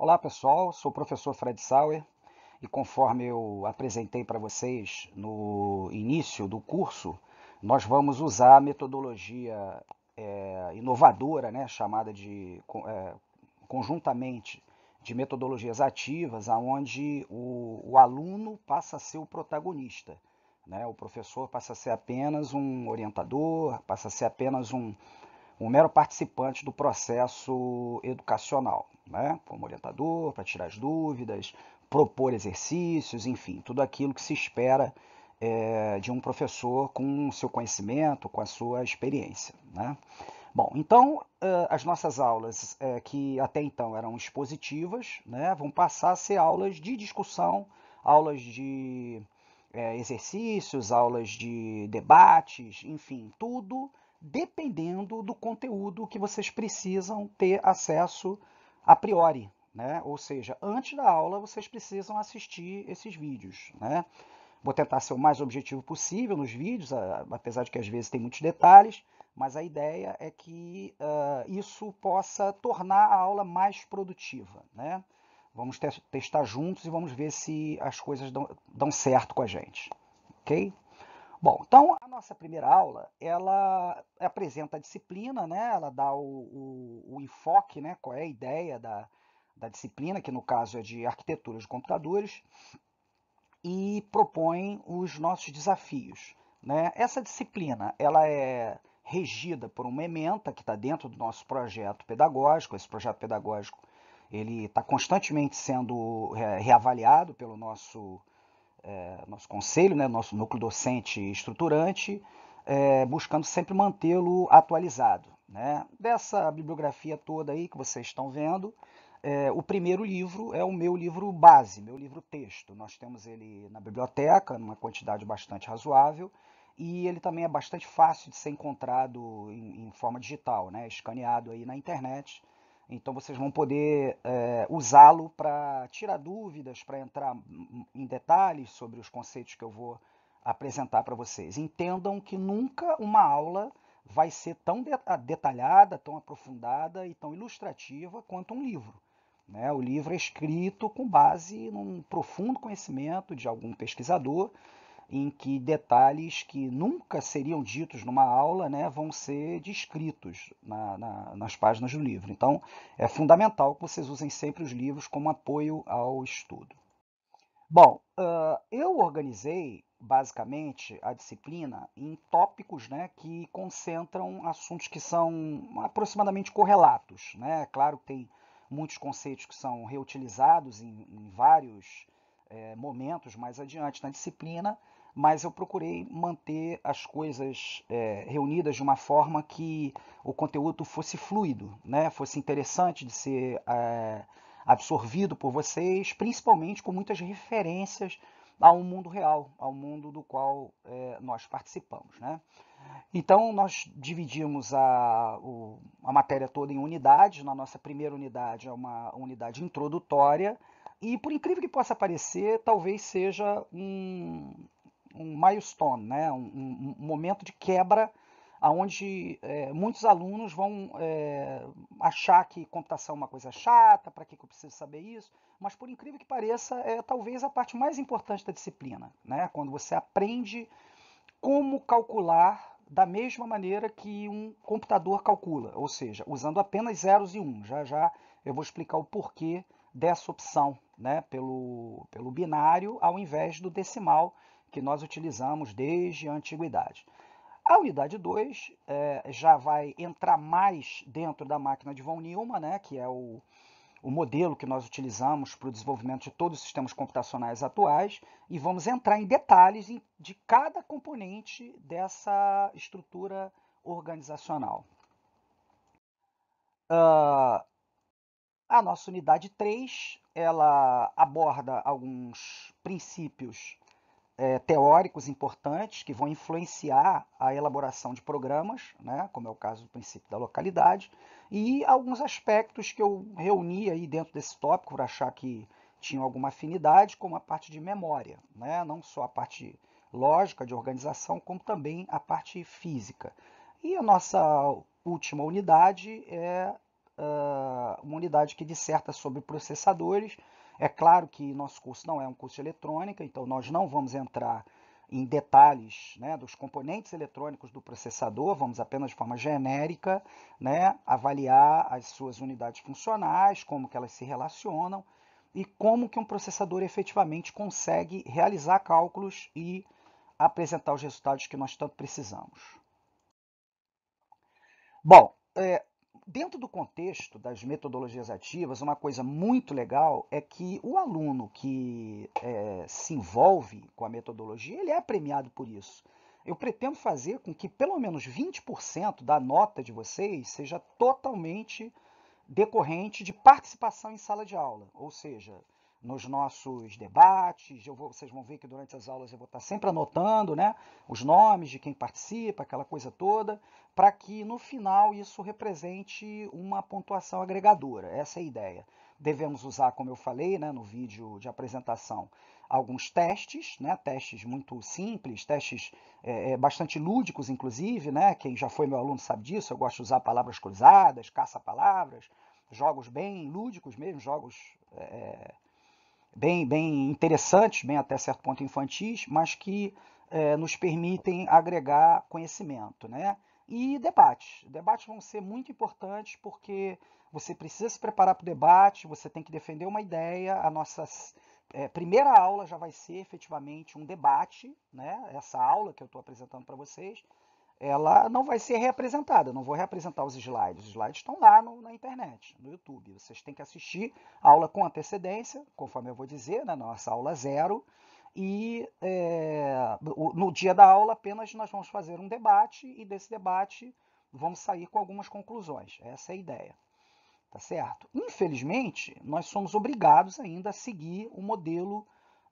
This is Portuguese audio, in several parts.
Olá pessoal, sou o professor Fred Sauer e conforme eu apresentei para vocês no início do curso, nós vamos usar a metodologia é, inovadora, né, chamada de é, conjuntamente de metodologias ativas, aonde o, o, aluno passa a ser o protagonista. Né? O professor passa a ser apenas um orientador, passa a ser apenas um um mero participante do processo educacional, né? como orientador, para tirar as dúvidas, propor exercícios, enfim, tudo aquilo que se espera é, de um professor com o seu conhecimento, com a sua experiência. Né? Bom, então é, as nossas aulas, é, que até então eram expositivas, né, vão passar a ser aulas de discussão, aulas de é, exercícios, aulas de debates, enfim, tudo dependendo do conteúdo que vocês precisam ter acesso a priori. Né? Ou seja, antes da aula vocês precisam assistir esses vídeos. Né? Vou tentar ser o mais objetivo possível nos vídeos, apesar de que às vezes tem muitos detalhes, mas a ideia é que uh, isso possa tornar a aula mais produtiva. Né? Vamos te testar juntos e vamos ver se as coisas dão, dão certo com a gente. Ok? Bom, então a nossa primeira aula ela apresenta a disciplina, né? Ela dá o, o, o enfoque, né? Qual é a ideia da, da disciplina, que no caso é de arquitetura de computadores, e propõe os nossos desafios. Né? Essa disciplina ela é regida por uma ementa que está dentro do nosso projeto pedagógico. Esse projeto pedagógico ele está constantemente sendo eh, reavaliado pelo nosso é, nosso conselho, né, nosso núcleo docente estruturante, é, buscando sempre mantê-lo atualizado. Né? Dessa bibliografia toda aí que vocês estão vendo, é, o primeiro livro é o meu livro base, meu livro texto. Nós temos ele na biblioteca, numa quantidade bastante razoável, e ele também é bastante fácil de ser encontrado em, em forma digital, né? escaneado aí na internet. Então vocês vão poder é, usá-lo para tirar dúvidas, para entrar em detalhes sobre os conceitos que eu vou apresentar para vocês. Entendam que nunca uma aula vai ser tão detalhada, tão aprofundada e tão ilustrativa quanto um livro. Né? O livro é escrito com base num profundo conhecimento de algum pesquisador em que detalhes que nunca seriam ditos numa aula né, vão ser descritos na, na, nas páginas do livro. Então, é fundamental que vocês usem sempre os livros como apoio ao estudo. Bom, uh, eu organizei basicamente a disciplina em tópicos né, que concentram assuntos que são aproximadamente correlatos. Né? Claro que tem muitos conceitos que são reutilizados em, em vários é, momentos mais adiante na disciplina, mas eu procurei manter as coisas é, reunidas de uma forma que o conteúdo fosse fluido, né? fosse interessante de ser é, absorvido por vocês, principalmente com muitas referências ao mundo real, ao mundo do qual é, nós participamos. Né? Então, nós dividimos a, o, a matéria toda em unidades. Na nossa primeira unidade é uma unidade introdutória, e por incrível que possa parecer, talvez seja um, um milestone, né? um, um momento de quebra aonde é, muitos alunos vão é, achar que computação é uma coisa chata, para que, que eu preciso saber isso, mas por incrível que pareça, é talvez a parte mais importante da disciplina, né? quando você aprende como calcular da mesma maneira que um computador calcula, ou seja, usando apenas zeros e um. Já já eu vou explicar o porquê dessa opção né? pelo, pelo binário ao invés do decimal, que nós utilizamos desde a antiguidade. A unidade 2 é, já vai entrar mais dentro da máquina de von Neumann, né, que é o, o modelo que nós utilizamos para o desenvolvimento de todos os sistemas computacionais atuais, e vamos entrar em detalhes de cada componente dessa estrutura organizacional. Uh, a nossa unidade 3 ela aborda alguns princípios é, teóricos importantes que vão influenciar a elaboração de programas, né, como é o caso do princípio da localidade, e alguns aspectos que eu reuni aí dentro desse tópico por achar que tinham alguma afinidade, como a parte de memória, né, não só a parte lógica de organização, como também a parte física. E a nossa última unidade é uh, uma unidade que disserta sobre processadores é claro que nosso curso não é um curso de eletrônica, então nós não vamos entrar em detalhes né, dos componentes eletrônicos do processador, vamos apenas de forma genérica né, avaliar as suas unidades funcionais, como que elas se relacionam e como que um processador efetivamente consegue realizar cálculos e apresentar os resultados que nós tanto precisamos. Bom, é, Dentro do contexto das metodologias ativas, uma coisa muito legal é que o aluno que é, se envolve com a metodologia, ele é premiado por isso. Eu pretendo fazer com que pelo menos 20% da nota de vocês seja totalmente decorrente de participação em sala de aula, ou seja, nos nossos debates. Vou, vocês vão ver que durante as aulas eu vou estar sempre anotando né, os nomes de quem participa, aquela coisa toda, para que no final isso represente uma pontuação agregadora. Essa é a ideia. Devemos usar, como eu falei né, no vídeo de apresentação, alguns testes, né, testes muito simples, testes é, é bastante lúdicos, inclusive. Né, quem já foi meu aluno sabe disso, eu gosto de usar palavras cruzadas, caça-palavras, jogos bem lúdicos mesmo, jogos é, é bem, bem interessantes, bem até certo ponto infantis, mas que é, nos permitem agregar conhecimento, né? E debates. Debates vão ser muito importantes porque você precisa se preparar para o debate, você tem que defender uma ideia. A nossa é, primeira aula já vai ser efetivamente um debate, né? Essa aula que eu estou apresentando para vocês ela não vai ser reapresentada. Eu não vou reapresentar os slides. Os slides estão lá no, na internet, no YouTube. Vocês têm que assistir a aula com antecedência, conforme eu vou dizer, na né? nossa aula zero. E é, no dia da aula apenas nós vamos fazer um debate e desse debate vamos sair com algumas conclusões. Essa é a ideia. Tá certo? Infelizmente, nós somos obrigados ainda a seguir o modelo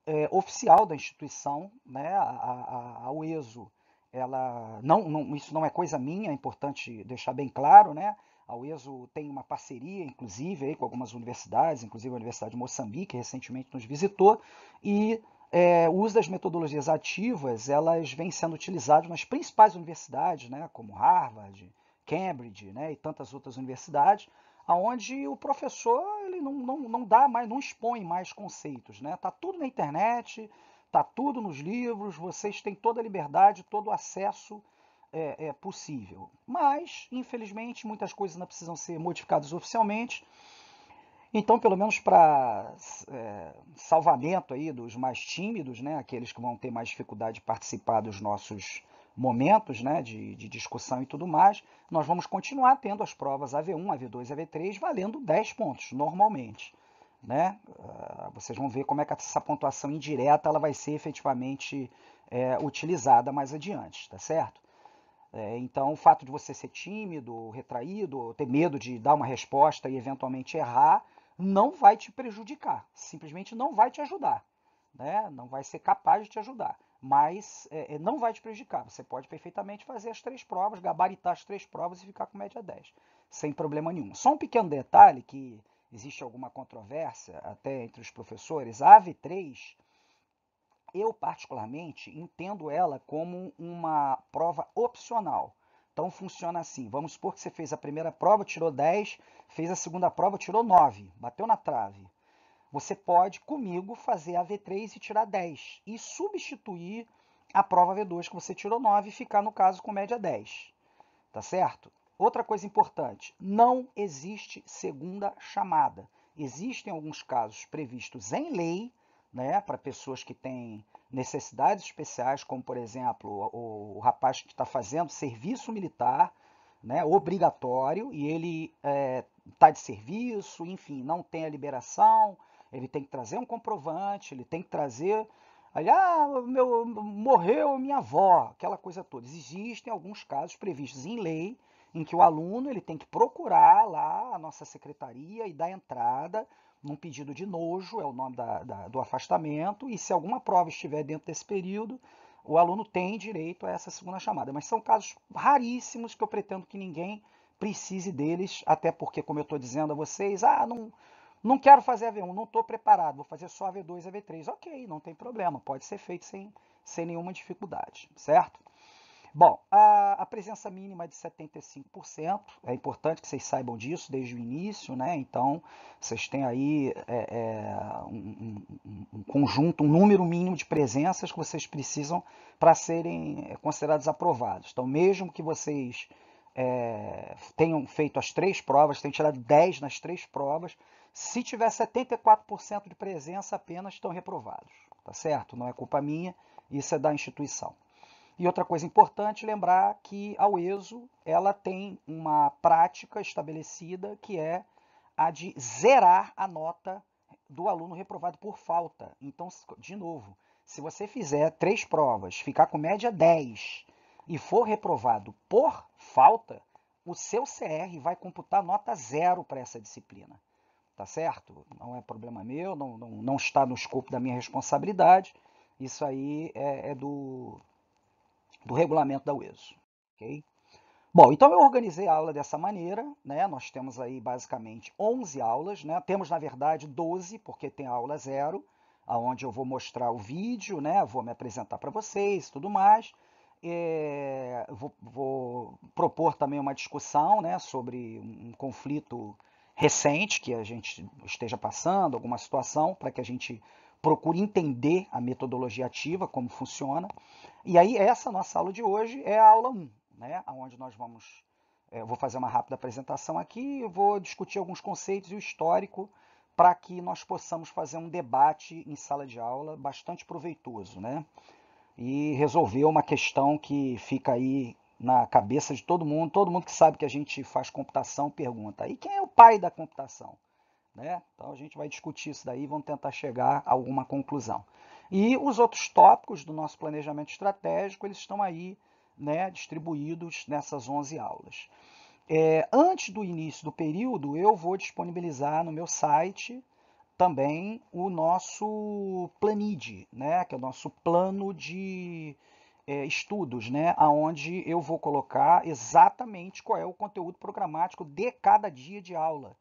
é, oficial da instituição, né, a, a, a, a ESO, ela não, não, isso não é coisa minha, é importante deixar bem claro, né? A UESO tem uma parceria, inclusive, aí, com algumas universidades, inclusive a Universidade de Moçambique, recentemente nos visitou, e é, o uso das metodologias ativas, elas vêm sendo utilizadas nas principais universidades, né, como Harvard, Cambridge né, e tantas outras universidades, aonde o professor ele não, não, não dá mais, não expõe mais conceitos. Está né? Tá tudo na internet, Está tudo nos livros, vocês têm toda a liberdade, todo o acesso é, é, possível. Mas, infelizmente, muitas coisas não precisam ser modificadas oficialmente. Então, pelo menos para é, salvamento aí dos mais tímidos, né, aqueles que vão ter mais dificuldade de participar dos nossos momentos né, de, de, discussão e tudo mais, nós vamos continuar tendo as provas AV1, AV2, AV3 valendo 10 pontos, normalmente né? Ah, vocês vão ver como é que essa pontuação indireta ela vai ser efetivamente é, utilizada mais adiante, tá certo? É, então, o fato de você ser tímido, retraído, ter medo de dar uma resposta e eventualmente errar, não vai te prejudicar, simplesmente não vai te ajudar, né? Não vai ser capaz de te ajudar, mas é, é não vai te prejudicar. Você pode perfeitamente fazer as três provas, gabaritar as três provas e ficar com média 10, sem problema nenhum. Só um pequeno detalhe que existe alguma controvérsia até entre os professores, a AVE 3, eu particularmente entendo ela como uma prova opcional. Então funciona assim, vamos supor que você fez a primeira prova, tirou 10, fez a segunda prova, tirou 9, bateu na trave. Você pode, comigo, fazer a V3 e tirar 10 e substituir a prova V2 que você tirou 9 e ficar, no caso, com média 10. Tá certo? Outra coisa importante: não existe segunda chamada. Existem alguns casos previstos em lei, né, para pessoas que têm necessidades especiais, como por exemplo o, o rapaz que está fazendo serviço militar, né, obrigatório, e ele está é, tá de serviço, enfim, não tem a liberação, ele tem que trazer um comprovante, ele tem que trazer. Ali, ah, meu, morreu minha avó, aquela coisa toda. Existem alguns casos previstos em lei em que o aluno ele tem que procurar lá a nossa secretaria e dar entrada num pedido de nojo, é o nome da, da, do afastamento, e se alguma prova estiver dentro desse período, o aluno tem direito a essa segunda chamada. Mas são casos raríssimos que eu pretendo que ninguém precise deles, até porque, como eu estou dizendo a vocês, ah, não, não quero fazer a V1, não estou preparado, vou fazer só a V2 e a V3. Ok, não tem problema, pode ser feito sem, sem nenhuma dificuldade, certo? Bom, a, a presença mínima é de 75%, é importante que vocês saibam disso desde o início, né? Então, vocês têm aí é, é, um, um, um, conjunto, um número mínimo de presenças que vocês precisam para serem é, considerados aprovados. Então, mesmo que vocês é, tenham feito as três provas, tenham tirado 10 nas três provas, se tiver 74% de presença apenas, estão reprovados, tá certo? Não é culpa minha, isso é da instituição. E outra coisa importante lembrar que a UESO ela tem uma prática estabelecida que é a de zerar a nota do aluno reprovado por falta. Então, de novo, se você fizer três provas, ficar com média 10 e for reprovado por falta, o seu CR vai computar nota zero para essa disciplina. Tá certo? Não é problema meu, não, não, não está no escopo da minha responsabilidade. Isso aí é, é do, do regulamento da UESO. Okay? Bom, então eu organizei a aula dessa maneira, né? nós temos aí basicamente 11 aulas, né? temos na verdade 12, porque tem a aula zero, onde eu vou mostrar o vídeo, né? vou me apresentar para vocês tudo mais, é, vou, vou, propor também uma discussão né? sobre um conflito recente que a gente esteja passando, alguma situação, para que a gente procure entender a metodologia ativa, como funciona. E aí, essa nossa aula de hoje é a aula 1, né? onde nós vamos. É, vou fazer uma rápida apresentação aqui, vou discutir alguns conceitos e o histórico para que nós possamos fazer um debate em sala de aula bastante proveitoso, né? E resolver uma questão que fica aí na cabeça de todo mundo. Todo mundo que sabe que a gente faz computação pergunta: e quem é o pai da computação? Né? Então a gente vai discutir isso daí e vamos tentar chegar a alguma conclusão. E os outros tópicos do nosso planejamento estratégico, eles estão aí né, distribuídos nessas 11 aulas. É, antes do início do período, eu vou disponibilizar no meu site também o nosso Planid, né, que é o nosso plano de é, estudos, né, aonde eu vou colocar exatamente qual é o conteúdo programático de cada dia de aula.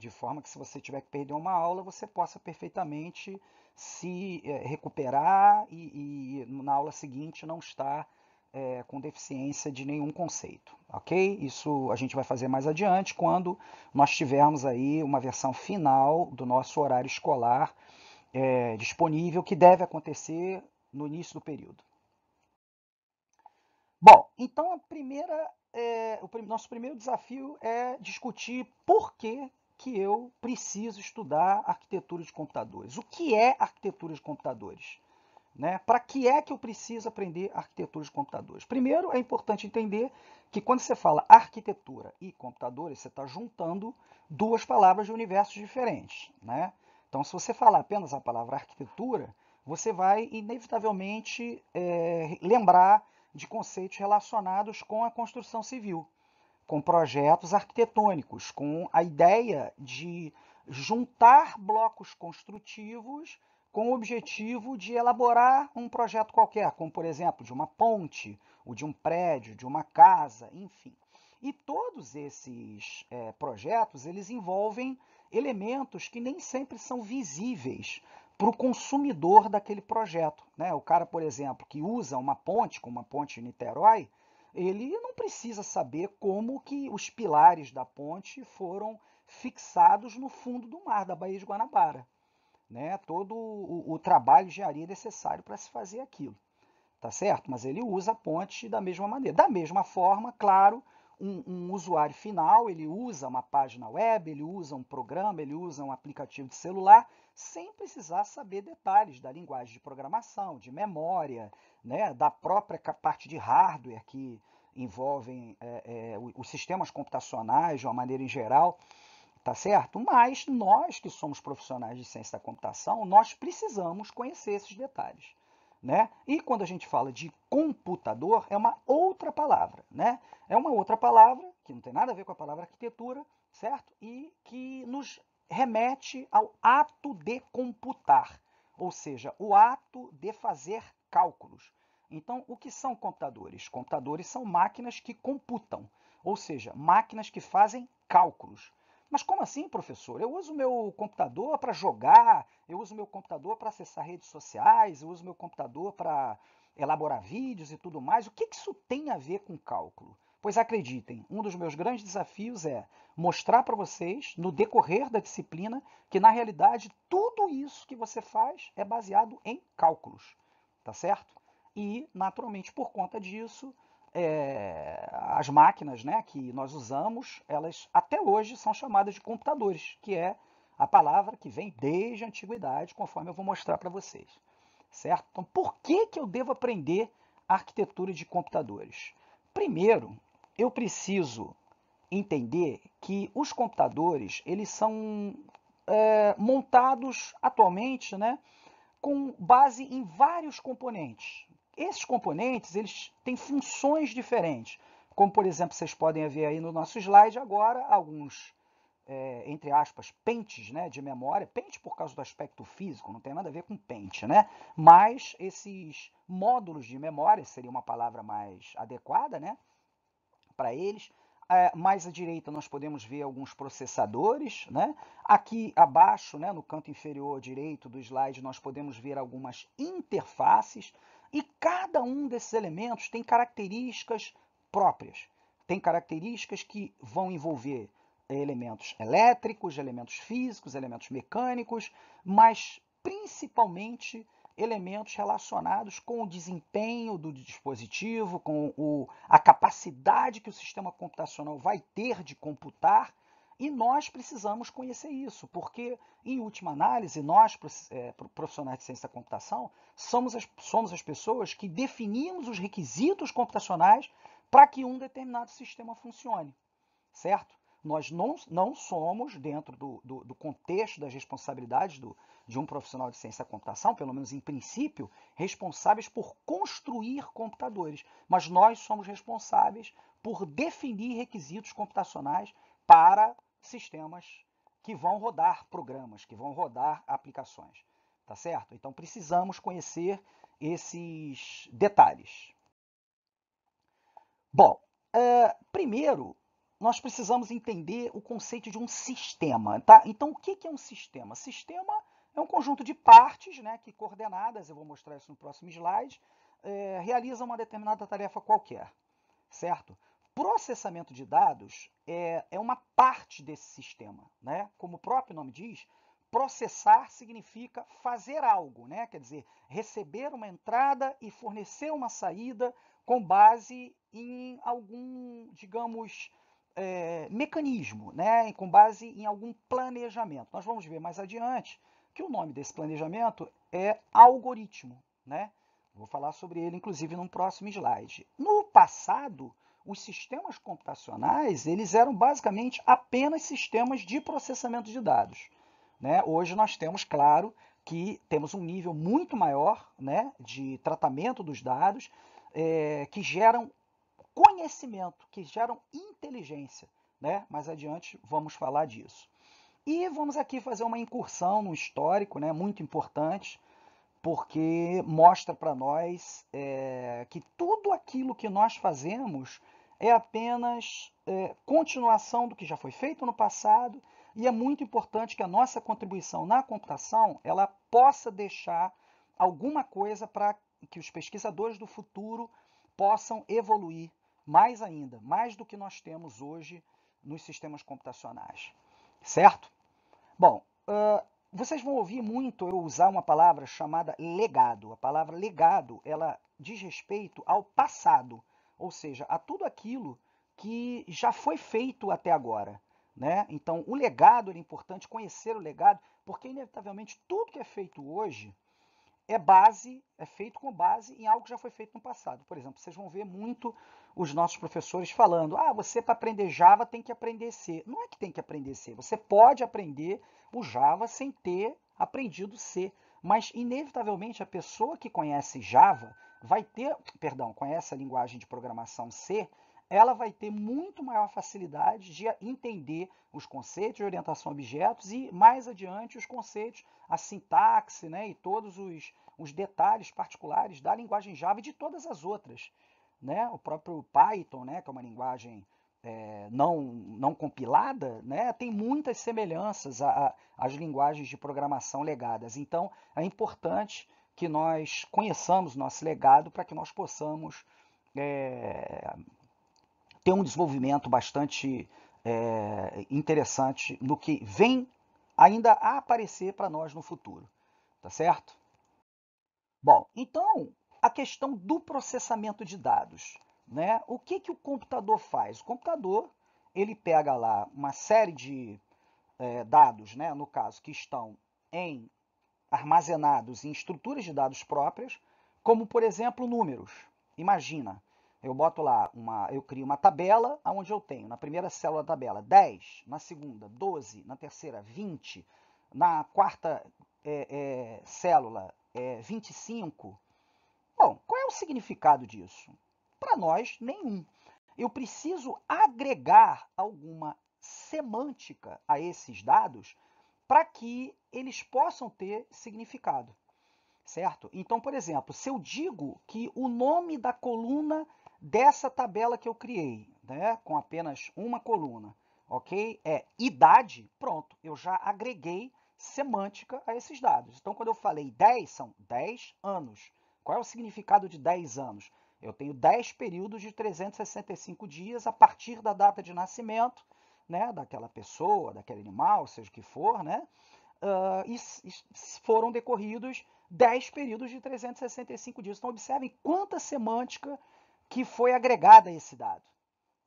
De forma que, se você tiver que perder uma aula, você possa perfeitamente se é, recuperar e, e, na aula seguinte não estar é, com deficiência de nenhum conceito, ok? Isso a gente vai fazer mais adiante quando nós tivermos aí uma versão final do nosso horário escolar é, disponível, que deve acontecer no início do período. Bom, então a primeira é, o nosso primeiro desafio é discutir por que que eu preciso estudar arquitetura de computadores. O que é arquitetura de computadores? Né? Para que é que eu preciso aprender arquitetura de computadores? Primeiro, é importante entender que quando você fala arquitetura e computadores, você está juntando duas palavras de universos diferentes. Né? Então, se você falar apenas a palavra arquitetura, você vai inevitavelmente é, lembrar de conceitos relacionados com a construção civil com projetos arquitetônicos, com a ideia de juntar blocos construtivos com o objetivo de elaborar um projeto qualquer, como por exemplo de uma ponte, ou de um prédio, de uma casa, enfim. E todos esses é, projetos eles envolvem elementos que nem sempre são visíveis para o consumidor daquele projeto. Né? O cara, por exemplo, que usa uma ponte, como a ponte de Niterói, ele não precisa saber como que os pilares da ponte foram fixados no fundo do mar da Baía de Guanabara. Né? Todo o, o trabalho de engenharia necessário para se fazer aquilo. Tá certo? Mas ele usa a ponte da mesma maneira. Da mesma forma, claro, um, um, usuário final, ele usa uma página web, ele usa um programa, ele usa um aplicativo de celular, sem precisar saber detalhes da linguagem de programação, de memória, né, da própria parte de hardware que envolvem é, é, os sistemas computacionais de uma maneira em geral, tá certo? Mas nós que somos profissionais de ciência da computação, nós precisamos conhecer esses detalhes. Né? E quando a gente fala de computador, é uma outra palavra. Né? É uma outra palavra que não tem nada a ver com a palavra arquitetura, certo? E que nos remete ao ato de computar, ou seja, o ato de fazer cálculos. Então, o que são computadores? Computadores são máquinas que computam, ou seja, máquinas que fazem cálculos. Mas como assim, professor? Eu uso meu computador para jogar, eu uso meu computador para acessar redes sociais, eu uso meu computador para elaborar vídeos e tudo mais. O que, que isso tem a ver com cálculo? Pois acreditem, um dos meus grandes desafios é mostrar para vocês, no decorrer da disciplina, que na realidade tudo isso que você faz é baseado em cálculos, tá certo? E, naturalmente, por conta disso, é, as máquinas né, que nós usamos, elas até hoje são chamadas de computadores, que é a palavra que vem desde a antiguidade, conforme eu vou mostrar para vocês. Certo? Então, por que, que eu devo aprender arquitetura de computadores? Primeiro, eu preciso entender que os computadores eles são é, montados atualmente né, com base em vários componentes. Esses componentes eles têm funções diferentes, como por exemplo vocês podem ver aí no nosso slide agora alguns é, entre aspas pentes, né, de memória, pente por causa do aspecto físico, não tem nada a ver com pente, né? Mas esses módulos de memória seria uma palavra mais adequada, né, para eles. É, mais à direita nós podemos ver alguns processadores. Né? Aqui abaixo, né, no canto inferior direito do slide, nós podemos ver algumas interfaces. E cada um desses elementos tem características próprias. Tem características que vão envolver eh, elementos elétricos, elementos físicos, elementos mecânicos, mas principalmente elementos relacionados com o desempenho do dispositivo, com o, a capacidade que o sistema computacional vai ter de computar e nós precisamos conhecer isso, porque, em última análise, nós, é, profissionais de ciência da computação, somos as, somos as pessoas que definimos os requisitos computacionais para que um determinado sistema funcione, certo? Nós não, não somos, dentro do, do, do contexto das responsabilidades do, de um profissional de ciência da computação, pelo menos em princípio, responsáveis por construir computadores, mas nós somos responsáveis por definir requisitos computacionais para sistemas que vão rodar programas, que vão rodar aplicações, tá certo? Então precisamos conhecer esses detalhes. Bom, é, primeiro nós precisamos entender o conceito de um sistema, tá? Então o que é um sistema? Sistema é um conjunto de partes, né, que coordenadas, eu vou mostrar isso no próximo slide, é, realizam uma determinada tarefa qualquer, certo? Processamento de dados é, é uma parte desse sistema. Né? Como o próprio nome diz, processar significa fazer algo, né? quer dizer, receber uma entrada e fornecer uma saída com base em algum, digamos, é, mecanismo, né? com base em algum planejamento. Nós vamos ver mais adiante que o nome desse planejamento é algoritmo. Né? Vou falar sobre ele, inclusive, num próximo slide. No passado, os sistemas computacionais eles eram basicamente apenas sistemas de processamento de dados. Né? Hoje nós temos, claro, que temos um nível muito maior né, de tratamento dos dados é, que geram conhecimento, que geram inteligência. Né? Mais adiante vamos falar disso. E vamos aqui fazer uma incursão no histórico né, muito importante porque mostra para nós é, que tudo aquilo que nós fazemos é apenas é, continuação do que já foi feito no passado e é muito importante que a nossa contribuição na computação ela possa deixar alguma coisa para que os pesquisadores do futuro possam evoluir mais ainda, mais do que nós temos hoje nos sistemas computacionais, certo? Bom, uh, vocês vão ouvir muito eu usar uma palavra chamada legado. A palavra legado, ela diz respeito ao passado, ou seja, a tudo aquilo que já foi feito até agora. Né? Então, o legado é importante, conhecer o legado, porque inevitavelmente tudo que é feito hoje é base, é feito com base em algo que já foi feito no passado. Por exemplo, vocês vão ver muito os nossos professores falando: ah, você para aprender Java tem que aprender C. Não é que tem que aprender C. Você pode aprender o Java sem ter aprendido C. Mas, inevitavelmente, a pessoa que conhece Java vai ter, perdão, conhece a linguagem de programação C, ela vai ter muito maior facilidade de entender os conceitos de orientação a objetos e, mais adiante, os conceitos, a sintaxe né, e todos os, os detalhes particulares da linguagem Java e de todas as outras. Né? O próprio Python, né, que é uma linguagem é, não, não compilada, né, tem muitas semelhanças às linguagens de programação legadas. Então, é importante que nós conheçamos nosso legado para que nós possamos é, ter um desenvolvimento bastante é, interessante no que vem ainda a aparecer para nós no futuro. Tá certo? Bom, então a questão do processamento de dados. Né? O que, que o computador faz? O computador ele pega lá uma série de é, dados, né? no caso, que estão em armazenados em estruturas de dados próprias, como por exemplo números. Imagina, eu boto lá uma, eu crio uma tabela onde eu tenho na primeira célula da tabela 10, na segunda 12, na terceira 20, na quarta é, é, célula é, 25. Bom, qual é o significado disso? Para nós, nenhum. Eu preciso agregar alguma semântica a esses dados para que eles possam ter significado certo? Então, por exemplo, se eu digo que o nome da coluna dessa tabela que eu criei, né, com apenas uma coluna, ok? É idade, pronto, eu já agreguei semântica a esses dados. Então, quando eu falei 10, são 10 anos. Qual é o significado de 10 anos? Eu tenho 10 períodos de 365 dias a partir da data de nascimento né, daquela pessoa, daquele animal, seja o que for, né? Uh, e, e foram decorridos 10 períodos de 365 dias. Então, observem quanta semântica que foi agregada a esse dado,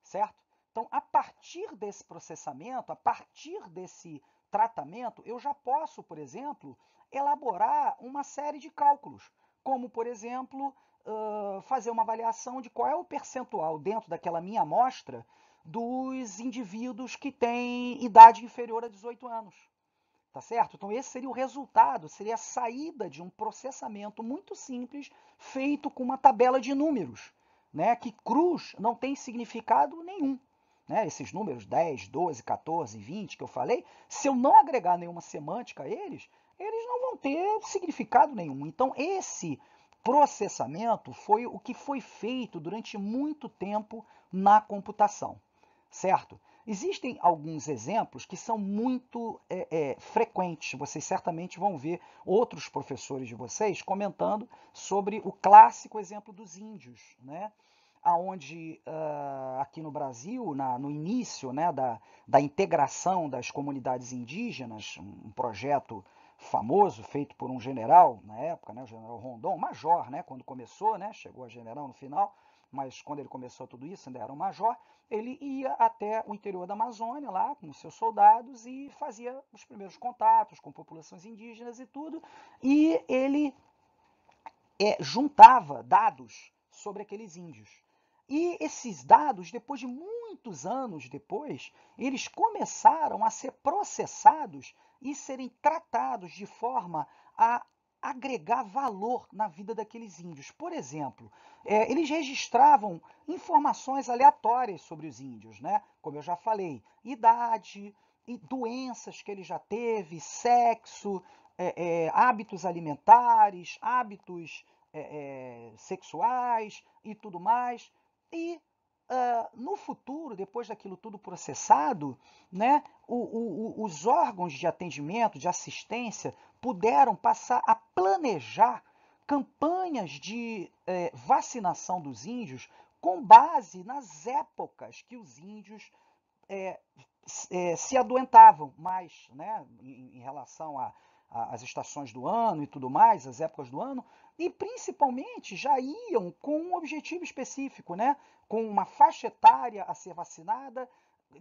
certo? Então, a partir desse processamento, a partir desse tratamento, eu já posso, por exemplo, elaborar uma série de cálculos, como, por exemplo, uh, fazer uma avaliação de qual é o percentual dentro daquela minha amostra dos indivíduos que têm idade inferior a 18 anos. Tá certo? Então, esse seria o resultado, seria a saída de um processamento muito simples feito com uma tabela de números né, que cruz não tem significado nenhum. Né, esses números 10, 12, 14, 20 que eu falei, se eu não agregar nenhuma semântica a eles, eles não vão ter significado nenhum. Então, esse processamento foi o que foi feito durante muito tempo na computação, certo? Existem alguns exemplos que são muito é, é, frequentes. Vocês certamente vão ver outros professores de vocês comentando sobre o clássico exemplo dos índios, né? aonde uh, aqui no Brasil, na, no início né, da, da integração das comunidades indígenas, um projeto famoso feito por um general na época, né, o general Rondon, major, né, quando começou, né, chegou a general no final, mas quando ele começou tudo isso, ainda era um major, ele ia até o interior da Amazônia, lá com seus soldados, e fazia os primeiros contatos com populações indígenas e tudo, e ele é, juntava dados sobre aqueles índios. E esses dados, depois de muitos anos depois, eles começaram a ser processados e serem tratados de forma a agregar valor na vida daqueles índios. Por exemplo, é, eles registravam informações aleatórias sobre os índios, né? Como eu já falei, idade, doenças que ele já teve, sexo, é, é, hábitos alimentares, hábitos é, é, sexuais e tudo mais. E Uh, no futuro, depois daquilo tudo processado, né, o, o, o, os órgãos de atendimento, de assistência, puderam passar a planejar campanhas de eh, vacinação dos índios com base nas épocas que os índios eh, eh se adoentavam mais, né, em, em relação às estações do ano e tudo mais, as épocas do ano, e principalmente já iam com um objetivo específico, né, com uma faixa etária a ser vacinada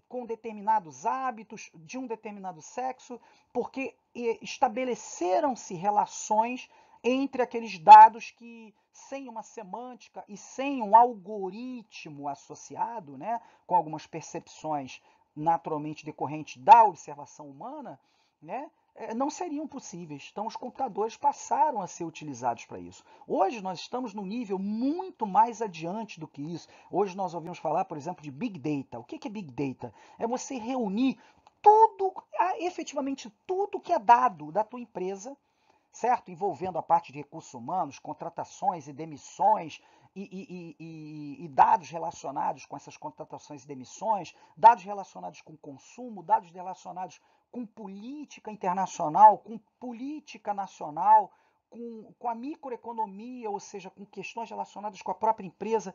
com determinados hábitos, de um determinado sexo, porque eh, estabeleceram-se relações entre aqueles dados que, sem uma semântica e sem um algoritmo associado, né, com algumas percepções naturalmente decorrentes da observação humana, né, é, não seriam possíveis. Então, os computadores passaram a ser utilizados para isso. Hoje, nós estamos num nível muito mais adiante do que isso. Hoje, nós ouvimos falar, por exemplo, de Big Data. O que é Big Data? É você reunir tudo, efetivamente tudo que é dado da tua empresa, certo? Envolvendo a parte de recursos humanos, contratações e demissões, e, e, e, e, dados relacionados com essas contratações e demissões, dados relacionados com consumo, dados relacionados com política internacional, com política nacional, com, com a microeconomia, ou seja, com questões relacionadas com a própria empresa,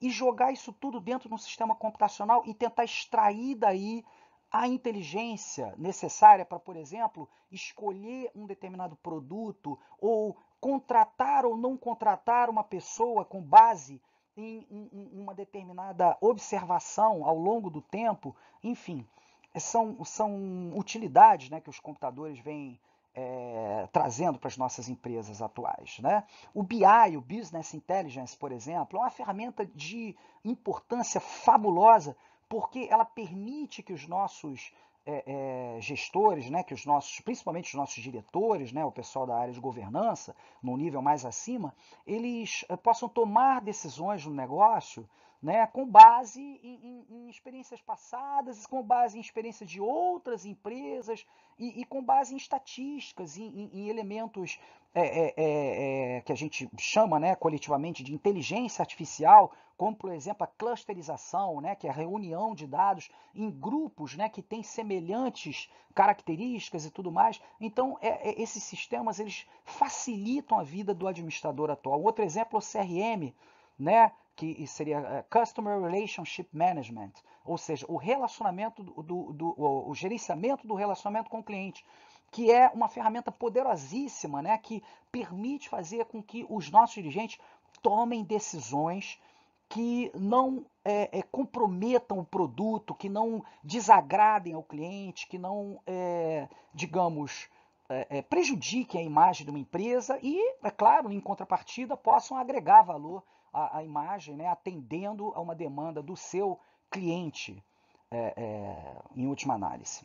e jogar isso tudo dentro de um sistema computacional e tentar extrair daí a inteligência necessária para, por exemplo, escolher um determinado produto ou contratar ou não contratar uma pessoa com base em uma determinada observação ao longo do tempo, enfim. É, são, são utilidades né, que os computadores vêm é, trazendo para as nossas empresas atuais. Né? O BI, o Business Intelligence, por exemplo, é uma ferramenta de importância fabulosa porque ela permite que os nossos é, é, gestores, né, que os nossos, principalmente os nossos diretores, né, o pessoal da área de governança, no nível mais acima, eles é, possam tomar decisões no negócio né, com base em, em, em, experiências passadas, com base em experiências de outras empresas e, e com base em estatísticas, em, em elementos é, é, é, é, que a gente chama né, coletivamente de inteligência artificial, como por exemplo a clusterização, né, que é a reunião de dados em grupos né, que têm semelhantes características e tudo mais. Então, é, é, esses sistemas eles facilitam a vida do administrador atual. Outro exemplo é o CRM. Né? que seria é, Customer Relationship Management, ou seja, o relacionamento do, do, do o, gerenciamento do relacionamento com o cliente, que é uma ferramenta poderosíssima, né, que permite fazer com que os nossos dirigentes tomem decisões que não é, é, comprometam o produto, que não desagradem ao cliente, que não, é, digamos, é, é, prejudiquem a imagem de uma empresa e, é claro, em contrapartida, possam agregar valor a, a imagem né, atendendo a uma demanda do seu cliente, é, é, em última análise.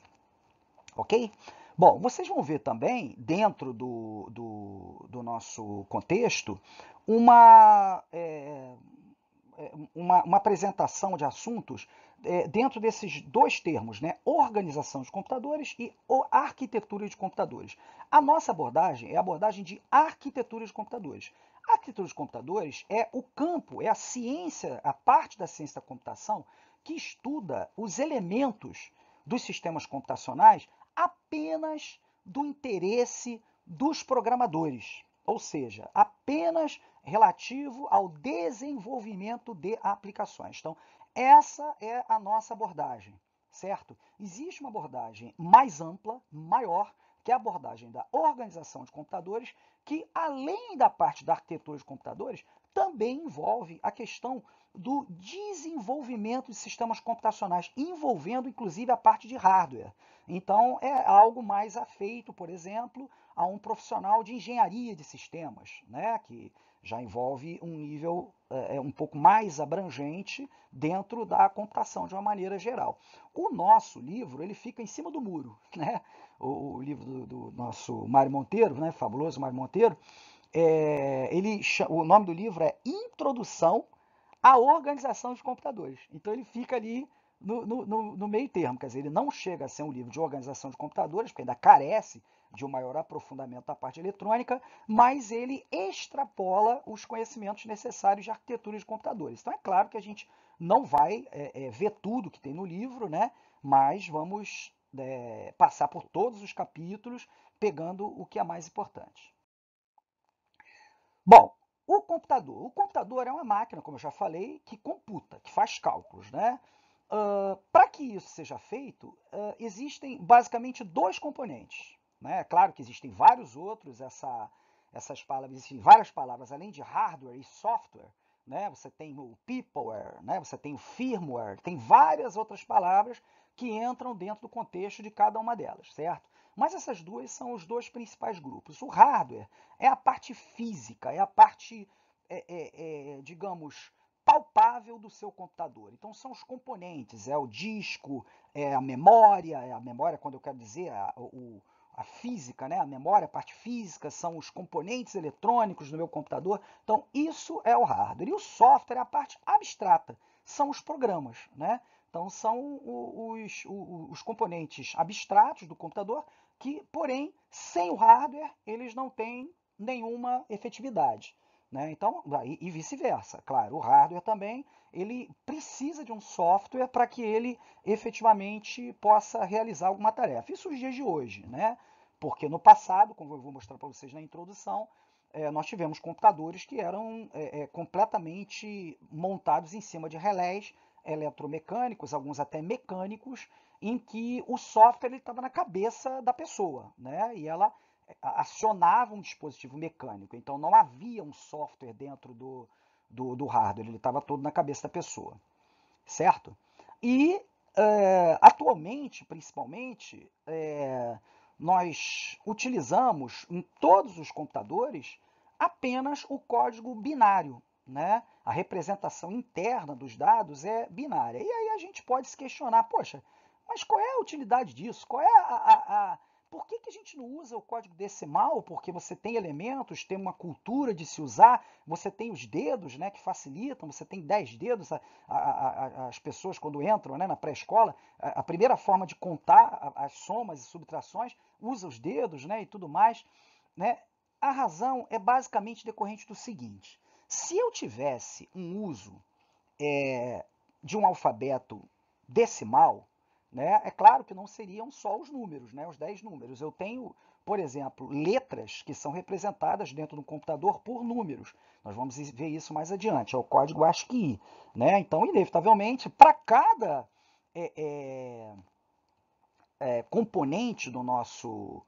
Ok? Bom, vocês vão ver também, dentro do, do, do nosso contexto, uma, é, é uma, uma, apresentação de assuntos é, dentro desses dois termos, né? organização de computadores e arquitetura de computadores. A nossa abordagem é a abordagem de arquitetura de computadores. A arquitetura dos computadores, é o campo, é a ciência, a parte da ciência da computação que estuda os elementos dos sistemas computacionais apenas do interesse dos programadores, ou seja, apenas relativo ao desenvolvimento de aplicações. Então, essa é a nossa abordagem, certo? Existe uma abordagem mais ampla, maior, que é a abordagem da organização de computadores, que além da parte da arquitetura de computadores, também envolve a questão do desenvolvimento de sistemas computacionais, envolvendo inclusive a parte de hardware. Então, é algo mais afeito, por exemplo, a um profissional de engenharia de sistemas, né? que já envolve um nível é, é um pouco mais abrangente dentro da computação de uma maneira geral. O nosso livro ele fica em cima do muro, né? o, o livro do, do, nosso Mário Monteiro, né, fabuloso Mário Monteiro, é, ele, o nome do livro é Introdução à Organização de Computadores. Então ele fica ali no, no, no, meio termo, quer dizer, ele não chega a ser um livro de organização de computadores, porque ainda carece de um maior aprofundamento da parte eletrônica, mas ele extrapola os conhecimentos necessários de arquitetura de computadores. Então é claro que a gente não vai é, é, ver tudo que tem no livro, né? mas vamos é, passar por todos os capítulos, pegando o que é mais importante. Bom, o computador. O computador é uma máquina, como eu já falei, que computa, que faz cálculos. Né? Uh, Para que isso seja feito, uh, existem basicamente dois componentes. Né? É claro que existem vários outros, essa, essas palavras, existem várias palavras, além de hardware e software, né? você tem o peopleware, né? você tem o firmware, tem várias outras palavras que entram dentro do contexto de cada uma delas, certo? Mas essas duas são os dois principais grupos. O hardware é a parte física, é a parte, é, é, é, digamos, palpável do seu computador. Então são os componentes, é o disco, é a memória, é a memória quando eu quero dizer a, o, a física, né? a memória, a parte física, são os componentes eletrônicos do meu computador. Então isso é o hardware. E o software é a parte abstrata, são os programas, né? Então, são os, os, componentes abstratos do computador que, porém, sem o hardware, eles não têm nenhuma efetividade. Né? Então, e, vice-versa. Claro, o hardware também ele precisa de um software para que ele efetivamente possa realizar alguma tarefa. Isso os dias de hoje, né? Porque no passado, como eu vou mostrar para vocês na introdução, é, nós tivemos computadores que eram é, é, completamente montados em cima de relés eletromecânicos, alguns até mecânicos, em que o software estava na cabeça da pessoa, né? E ela eh, acionava um dispositivo mecânico. Então não havia um software dentro do, do, do hardware, ele estava todo na cabeça da pessoa, certo? E é, atualmente, principalmente, é, nós utilizamos em todos os computadores apenas o código binário, né? a representação interna dos dados é binária. E aí a gente pode se questionar, poxa, mas qual é a utilidade disso? Qual é a, a, a por que, que a gente não usa o código decimal? Porque você tem elementos, tem uma cultura de se usar, você tem os dedos né, que facilitam, você tem dez dedos, a, a, a, as pessoas quando entram né, na pré-escola, a, primeira forma de contar as somas e subtrações usa os dedos né, e tudo mais. Né? A razão é basicamente decorrente do seguinte: se eu tivesse um uso é, de um alfabeto decimal, né, é claro que não seriam só os números, né, os 10 números. Eu tenho, por exemplo, letras que são representadas dentro do computador por números. Nós vamos ver isso mais adiante, é o código ASCII. Né? Então, inevitavelmente, para cada é, é, é, componente do nosso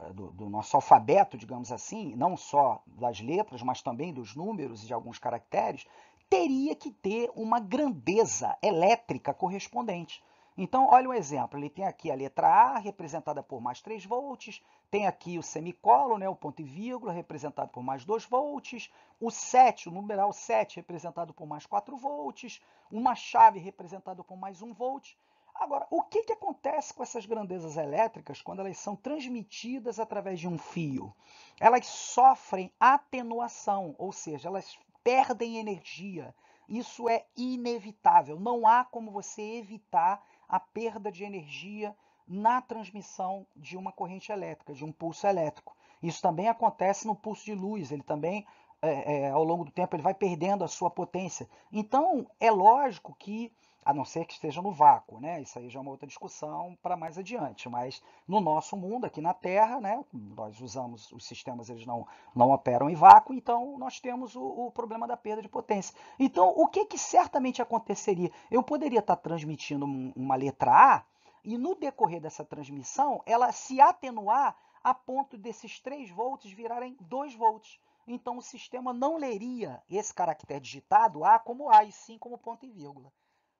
eh, do, do, nosso alfabeto, digamos assim, não só das letras, mas também dos números e de alguns caracteres, teria que ter uma grandeza elétrica correspondente. Então, olha um exemplo, ele tem aqui a letra A, representada por mais 3 volts, tem aqui o semicolo, né, o ponto e vírgula, representado por mais 2 volts, o 7, o numeral 7, representado por mais 4 volts, uma chave representada por mais 1 volt, Agora, o que, que acontece com essas grandezas elétricas quando elas são transmitidas através de um fio? Elas sofrem atenuação, ou seja, elas perdem energia. Isso é inevitável. Não há como você evitar a perda de energia na transmissão de uma corrente elétrica, de um pulso elétrico. Isso também acontece no pulso de luz, ele também, é, é, ao longo do tempo, ele vai perdendo a sua potência. Então, é lógico que a não ser que esteja no vácuo, né? Isso aí já é uma outra discussão para mais adiante. Mas no nosso mundo, aqui na Terra, né? Nós usamos os sistemas, eles não, não operam em vácuo, então nós temos o, o problema da perda de potência. Então, o que, que certamente aconteceria? Eu poderia estar tá transmitindo uma letra A e no decorrer dessa transmissão ela se atenuar a ponto desses 3 volts virarem 2 volts então o sistema não leria esse caractere digitado A como A, e sim como ponto e vírgula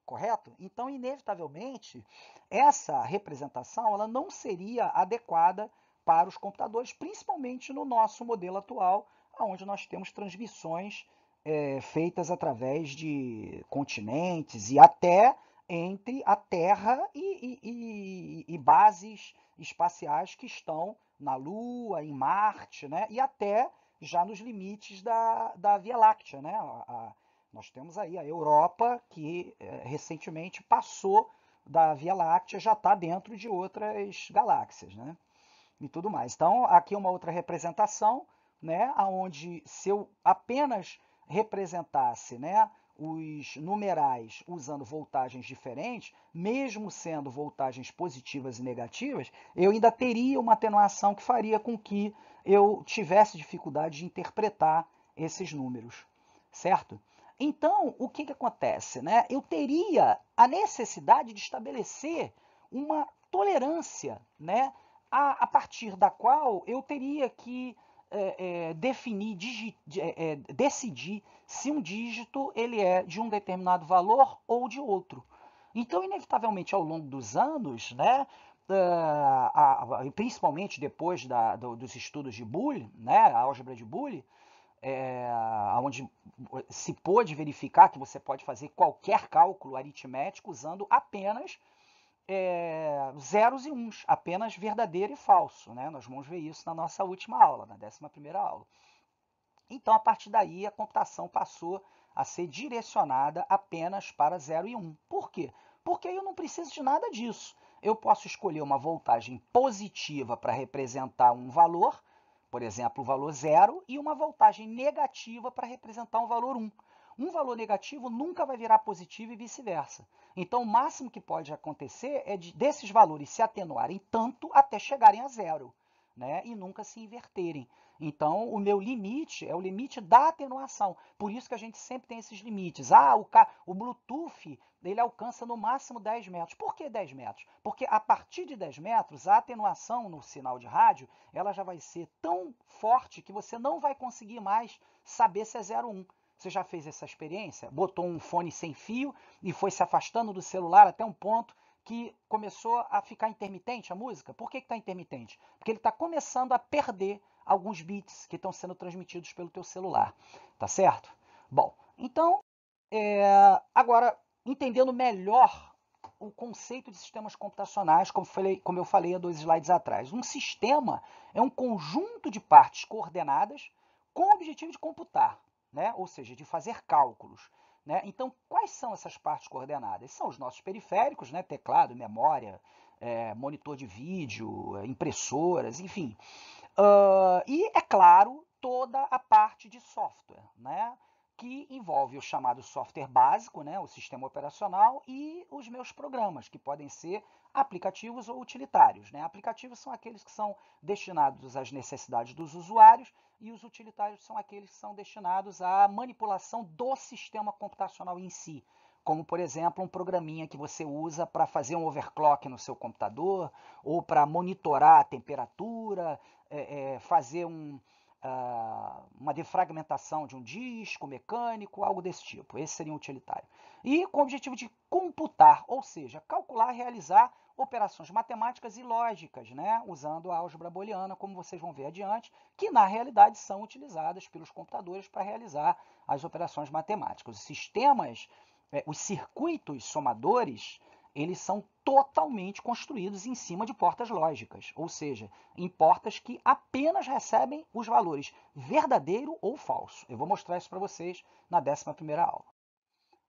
correto? Então, inevitavelmente, essa representação ela não seria adequada para os computadores, principalmente no nosso modelo atual, onde nós temos transmissões é, feitas através de continentes e até entre a Terra e, e, e, e bases espaciais que estão na Lua, em Marte, né? e até já nos limites da, da Via Láctea, né? A, a, nós temos aí a Europa que eh, recentemente passou da Via Láctea, já está dentro de outras galáxias, né? E tudo mais. Então, aqui uma outra representação, né? Onde se eu apenas representasse, né? os numerais usando voltagens diferentes, mesmo sendo voltagens positivas e negativas, eu ainda teria uma atenuação que faria com que eu tivesse dificuldade de interpretar esses números, certo? Então, o que, que acontece? Né? Eu teria a necessidade de estabelecer uma tolerância, né? a, a partir da qual eu teria que é, é, definir, digi, é, é, decidir se um dígito ele é de um determinado valor ou de outro. Então, inevitavelmente, ao longo dos anos, né, ah, a, a, principalmente depois da, do, dos estudos de Boole, né, a álgebra de Boole, é, onde se pôde verificar que você pode fazer qualquer cálculo aritmético usando apenas é, zeros e uns, apenas verdadeiro e falso. Né? Nós vamos ver isso na nossa última aula, na 11ª aula. Então, a partir daí, a computação passou a ser direcionada apenas para 0 e 1. Por quê? Porque eu não preciso de nada disso. Eu posso escolher uma voltagem positiva para representar um valor por exemplo, o valor zero e uma voltagem negativa para representar um valor 1. Um. um valor negativo nunca vai virar positivo e vice-versa. Então, o máximo que pode acontecer é de, desses valores se atenuarem tanto até chegarem a zero né, e nunca se inverterem. Então, o meu limite é o limite da atenuação. Por isso que a gente sempre tem esses limites. Ah, o, o Bluetooth ele alcança no máximo 10 metros. Por que 10 metros? Porque a partir de 10 metros, a atenuação no sinal de rádio ela já vai ser tão forte que você não vai conseguir mais saber se é 0,1. Você já fez essa experiência? Botou um fone sem fio e foi se afastando do celular até um ponto que começou a ficar intermitente a música. Por que está intermitente? Porque ele está começando a perder alguns bits que estão sendo transmitidos pelo teu celular, tá certo? Bom, então, é, agora, entendendo melhor o conceito de sistemas computacionais, como, falei, como eu falei há dois slides atrás. Um sistema é um conjunto de partes coordenadas com o objetivo de computar, né? ou seja, de fazer cálculos. Né? Então, quais são essas partes coordenadas? São os nossos periféricos, né? teclado, memória, é, monitor de vídeo, é, impressoras, enfim. Uh, e, é claro, toda a parte de software. Né? que envolve o chamado software básico, né, o sistema operacional, e os meus programas, que podem ser aplicativos ou utilitários. Né? Aplicativos são aqueles que são destinados às necessidades dos usuários e os utilitários são aqueles que são destinados à manipulação do sistema computacional em si, como por exemplo um programinha que você usa para fazer um overclock no seu computador ou para monitorar a temperatura, é, é, fazer um, ah, uma defragmentação de um disco mecânico, algo desse tipo. Esse seria um utilitário. E com o objetivo de computar, ou seja, calcular, realizar operações matemáticas e lógicas, né? usando a álgebra booleana, como vocês vão ver adiante, que na realidade são utilizadas pelos computadores para realizar as operações matemáticas. Os sistemas, é, os circuitos somadores eles são totalmente construídos em cima de portas lógicas, ou seja, em portas que apenas recebem os valores verdadeiro ou falso. Eu vou mostrar isso para vocês na 11ª aula.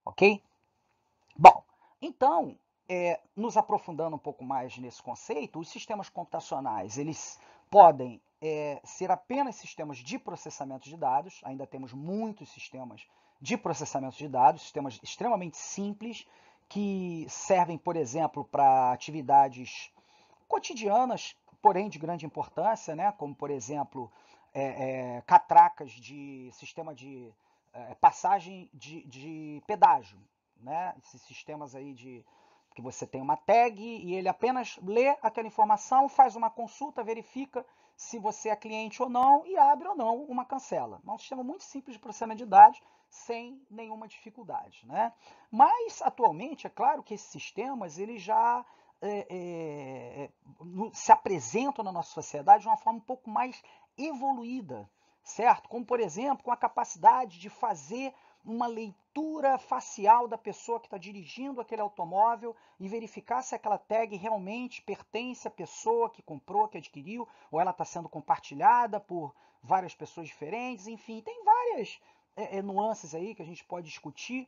Ok? Bom, então, é, nos aprofundando um pouco mais nesse conceito, os sistemas computacionais, eles podem é, ser apenas sistemas de processamento de dados, ainda temos muitos sistemas de processamento de dados, sistemas extremamente simples, que servem, por exemplo, para atividades cotidianas, porém de grande importância, né? como, por exemplo, é, é, catracas de sistema de é, passagem de, de pedágio. Né? Esses sistemas aí de que você tem uma tag e ele apenas lê aquela informação, faz uma consulta, verifica se você é cliente ou não e abre ou não uma cancela. É um sistema muito simples de processamento de dados, sem nenhuma dificuldade. Né? Mas, atualmente, é claro que esses sistemas eles já é, é, é se apresentam na nossa sociedade de uma forma um pouco mais evoluída, certo? Como, por exemplo, com a capacidade de fazer uma leitura postura facial da pessoa que está dirigindo aquele automóvel e verificar se aquela tag realmente pertence à pessoa que comprou, que adquiriu, ou ela está sendo compartilhada por várias pessoas diferentes, enfim, tem várias é, é, nuances aí que a gente pode discutir,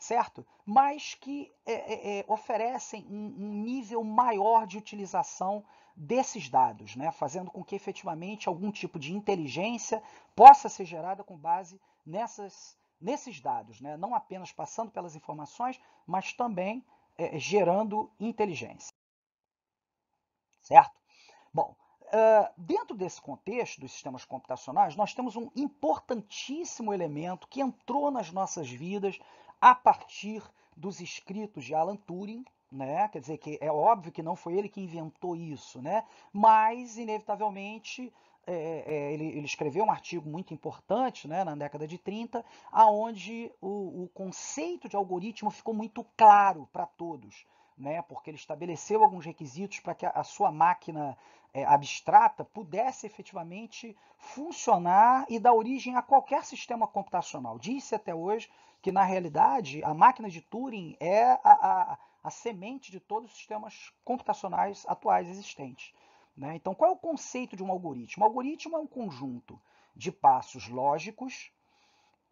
certo? Mas que é, é, é, oferecem um, um, nível maior de utilização desses dados, né? fazendo com que efetivamente algum tipo de inteligência possa ser gerada com base nessas nesses dados, né? não apenas passando pelas informações, mas também é, gerando inteligência. Certo? Bom, Uh, dentro desse contexto dos sistemas computacionais, nós temos um importantíssimo elemento que entrou nas nossas vidas a partir dos escritos de Alan Turing, né? Quer dizer que é óbvio que não foi ele que inventou isso, né? Mas inevitavelmente é, é, ele, ele, escreveu um artigo muito importante né, na década de 30, aonde o, o conceito de algoritmo ficou muito claro para todos, né, porque ele estabeleceu alguns requisitos para que a, a, sua máquina é, abstrata pudesse efetivamente funcionar e dar origem a qualquer sistema computacional. Disse até hoje que, na realidade, a máquina de Turing é a, a, a semente de todos os sistemas computacionais atuais existentes. Né? Então, qual é o conceito de um algoritmo? algoritmo é um conjunto de passos lógicos,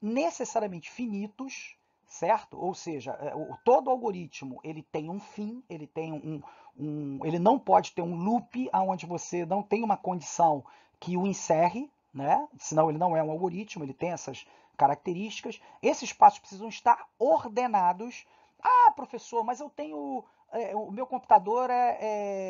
necessariamente finitos, certo? Ou seja, é, todo algoritmo ele tem um fim, ele tem um, um, ele não pode ter um loop onde você não tem uma condição que o encerre, né? Senão ele não é um algoritmo, ele tem essas características. Esses passos precisam estar ordenados. Ah, professor, mas eu tenho é, o meu computador é,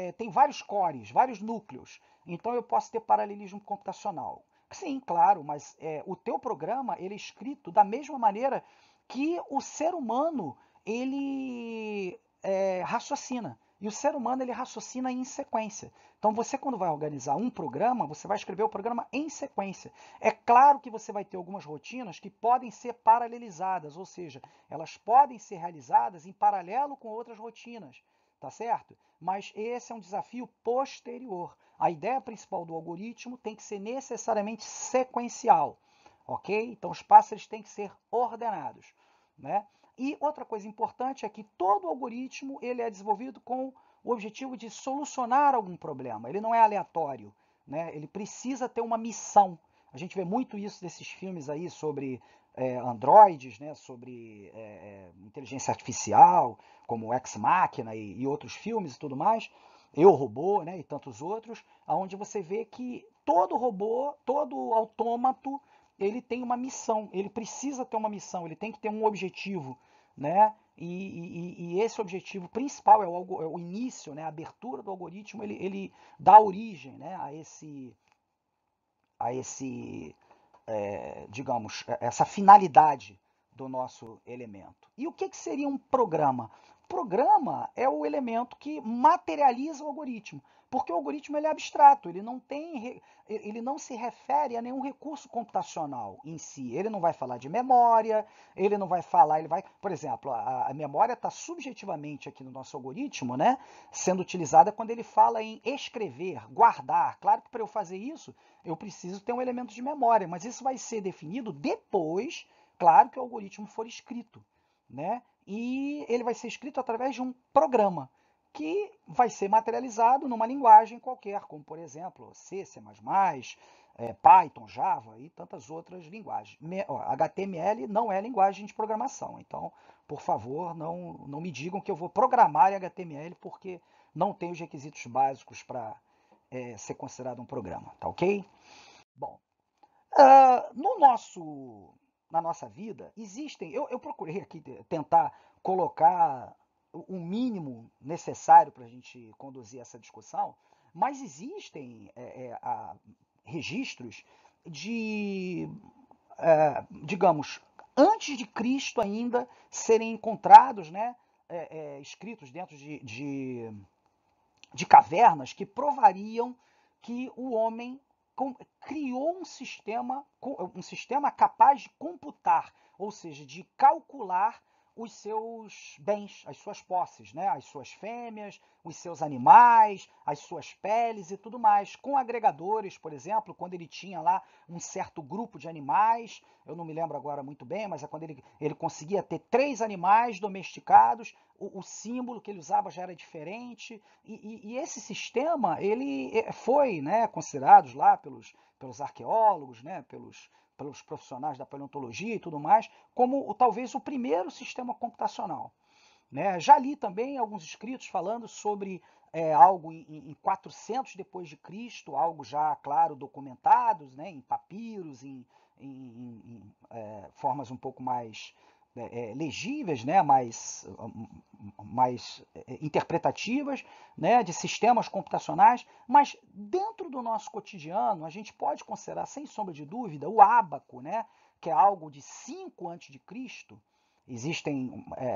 é, tem vários cores, vários núcleos, então eu posso ter paralelismo computacional. Sim, claro, mas é, o teu programa ele é escrito da mesma maneira que o ser humano ele é, raciocina. E o ser humano ele raciocina em sequência. Então você quando vai organizar um programa, você vai escrever o programa em sequência. É claro que você vai ter algumas rotinas que podem ser paralelizadas, ou seja, elas podem ser realizadas em paralelo com outras rotinas, tá certo? Mas esse é um desafio posterior. A ideia principal do algoritmo tem que ser necessariamente sequencial, ok? Então os passos têm que ser ordenados, né? E outra coisa importante é que todo algoritmo ele é desenvolvido com o objetivo de solucionar algum problema. Ele não é aleatório, né? ele precisa ter uma missão. A gente vê muito isso desses filmes aí sobre é, androides, né? sobre é, é inteligência artificial, como Ex Machina e, e outros filmes e tudo mais. Eu Robô né, e tantos outros, onde você vê que todo robô, todo autômato, ele tem uma missão, ele precisa ter uma missão, ele tem que ter um objetivo, né? E, e, e esse objetivo principal é o, é o, início, né? A abertura do algoritmo, ele, ele dá origem, né? A esse, a esse, é, digamos, é, essa finalidade do nosso elemento. E o que, que seria um programa? Programa é o elemento que materializa o algoritmo. Porque o algoritmo ele é abstrato, ele não tem, ele não se refere a nenhum recurso computacional em si. Ele não vai falar de memória, ele não vai falar, ele vai, por exemplo, a, a memória está subjetivamente aqui no nosso algoritmo, né, sendo utilizada quando ele fala em escrever, guardar. Claro que para eu fazer isso, eu preciso ter um elemento de memória, mas isso vai ser definido depois, claro que o algoritmo for escrito, né? E ele vai ser escrito através de um programa que vai ser materializado numa linguagem qualquer, como por exemplo C, C++, é, Python, Java e tantas outras linguagens. HTML não é linguagem de programação, então, por favor, não, não me digam que eu vou programar em HTML porque não tem os requisitos básicos para é, ser considerado um programa, tá ok? Bom, uh, no nosso, na nossa vida existem, eu, eu procurei aqui tentar colocar o mínimo necessário para a gente conduzir essa discussão, mas existem é, é, a, registros de, é, digamos, antes de Cristo ainda serem encontrados, né, é, é, escritos dentro de, de, de cavernas que provariam que o homem criou um sistema, um sistema capaz de computar, ou seja, de calcular os seus bens, as suas posses, né? as suas fêmeas, os seus animais, as suas peles e tudo mais. Com agregadores, por exemplo, quando ele tinha lá um certo grupo de animais, eu não me lembro agora muito bem, mas é quando ele, ele conseguia ter três animais domesticados, o, o símbolo que ele usava já era diferente. E, e, e esse sistema ele é, foi né, considerado lá pelos, pelos arqueólogos, né, pelos pelos profissionais da paleontologia e tudo mais, como talvez o primeiro sistema computacional. Né? Já li também alguns escritos falando sobre é, algo em, em 400 depois de Cristo, algo já, claro, documentado né? em papiros, em, em, em é, formas um pouco mais né, é, legíveis, né, mais, mais é, interpretativas, né, de sistemas computacionais, mas dentro do nosso cotidiano a gente pode considerar, sem sombra de dúvida, o ábaco, né, que é algo de 5 a.C., existem é,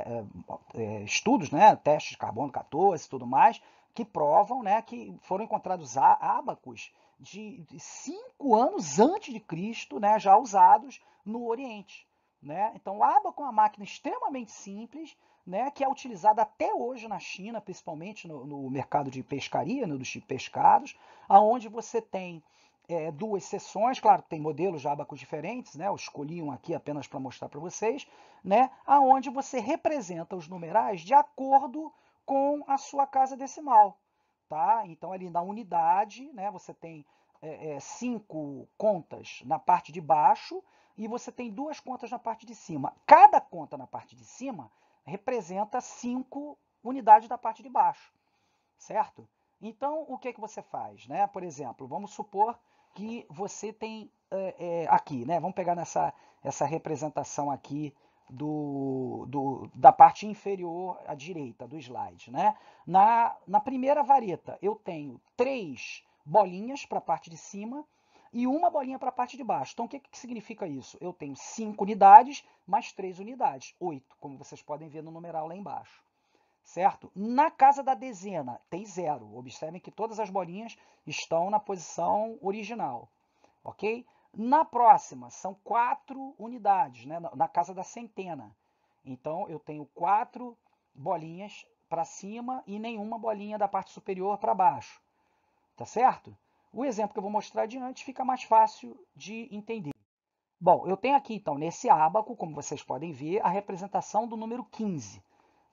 é, é, estudos, né, testes de carbono 14 e tudo mais, que provam né, que foram encontrados ábacos de 5 anos antes de Cristo, né, já usados no Oriente. Né? Então, o aba é uma máquina extremamente simples, né, que é utilizada até hoje na China, principalmente no, no mercado de pescaria, no, né? dos pescados, aonde você tem é, duas sessões, claro, tem modelos de abacos diferentes, né, eu escolhi um aqui apenas para mostrar para vocês, né, aonde você representa os numerais de acordo com a sua casa decimal. Tá? Então, ali na unidade, né, você tem é, é, cinco contas na parte de baixo, e você tem duas contas na parte de cima. Cada conta na parte de cima representa cinco unidades da parte de baixo, certo? Então, o que, é que você faz? Né? Por exemplo, vamos supor que você tem é, é, aqui, né? vamos pegar nessa essa representação aqui do, do, da parte inferior à direita do slide. Né? Na, na primeira vareta, eu tenho três bolinhas para a parte de cima, e uma bolinha para a parte de baixo. Então, o que, que significa isso? Eu tenho 5 unidades mais 3 unidades, 8, como vocês podem ver no numeral lá embaixo. Certo? Na casa da dezena tem zero. Observem que todas as bolinhas estão na posição original. Ok? Na próxima, são quatro unidades, né? na casa da centena. Então, eu tenho quatro bolinhas para cima e nenhuma bolinha da parte superior para baixo. Tá certo? O exemplo que eu vou mostrar adiante fica mais fácil de entender. Bom, eu tenho aqui então nesse ábaco, como vocês podem ver, a representação do número 15,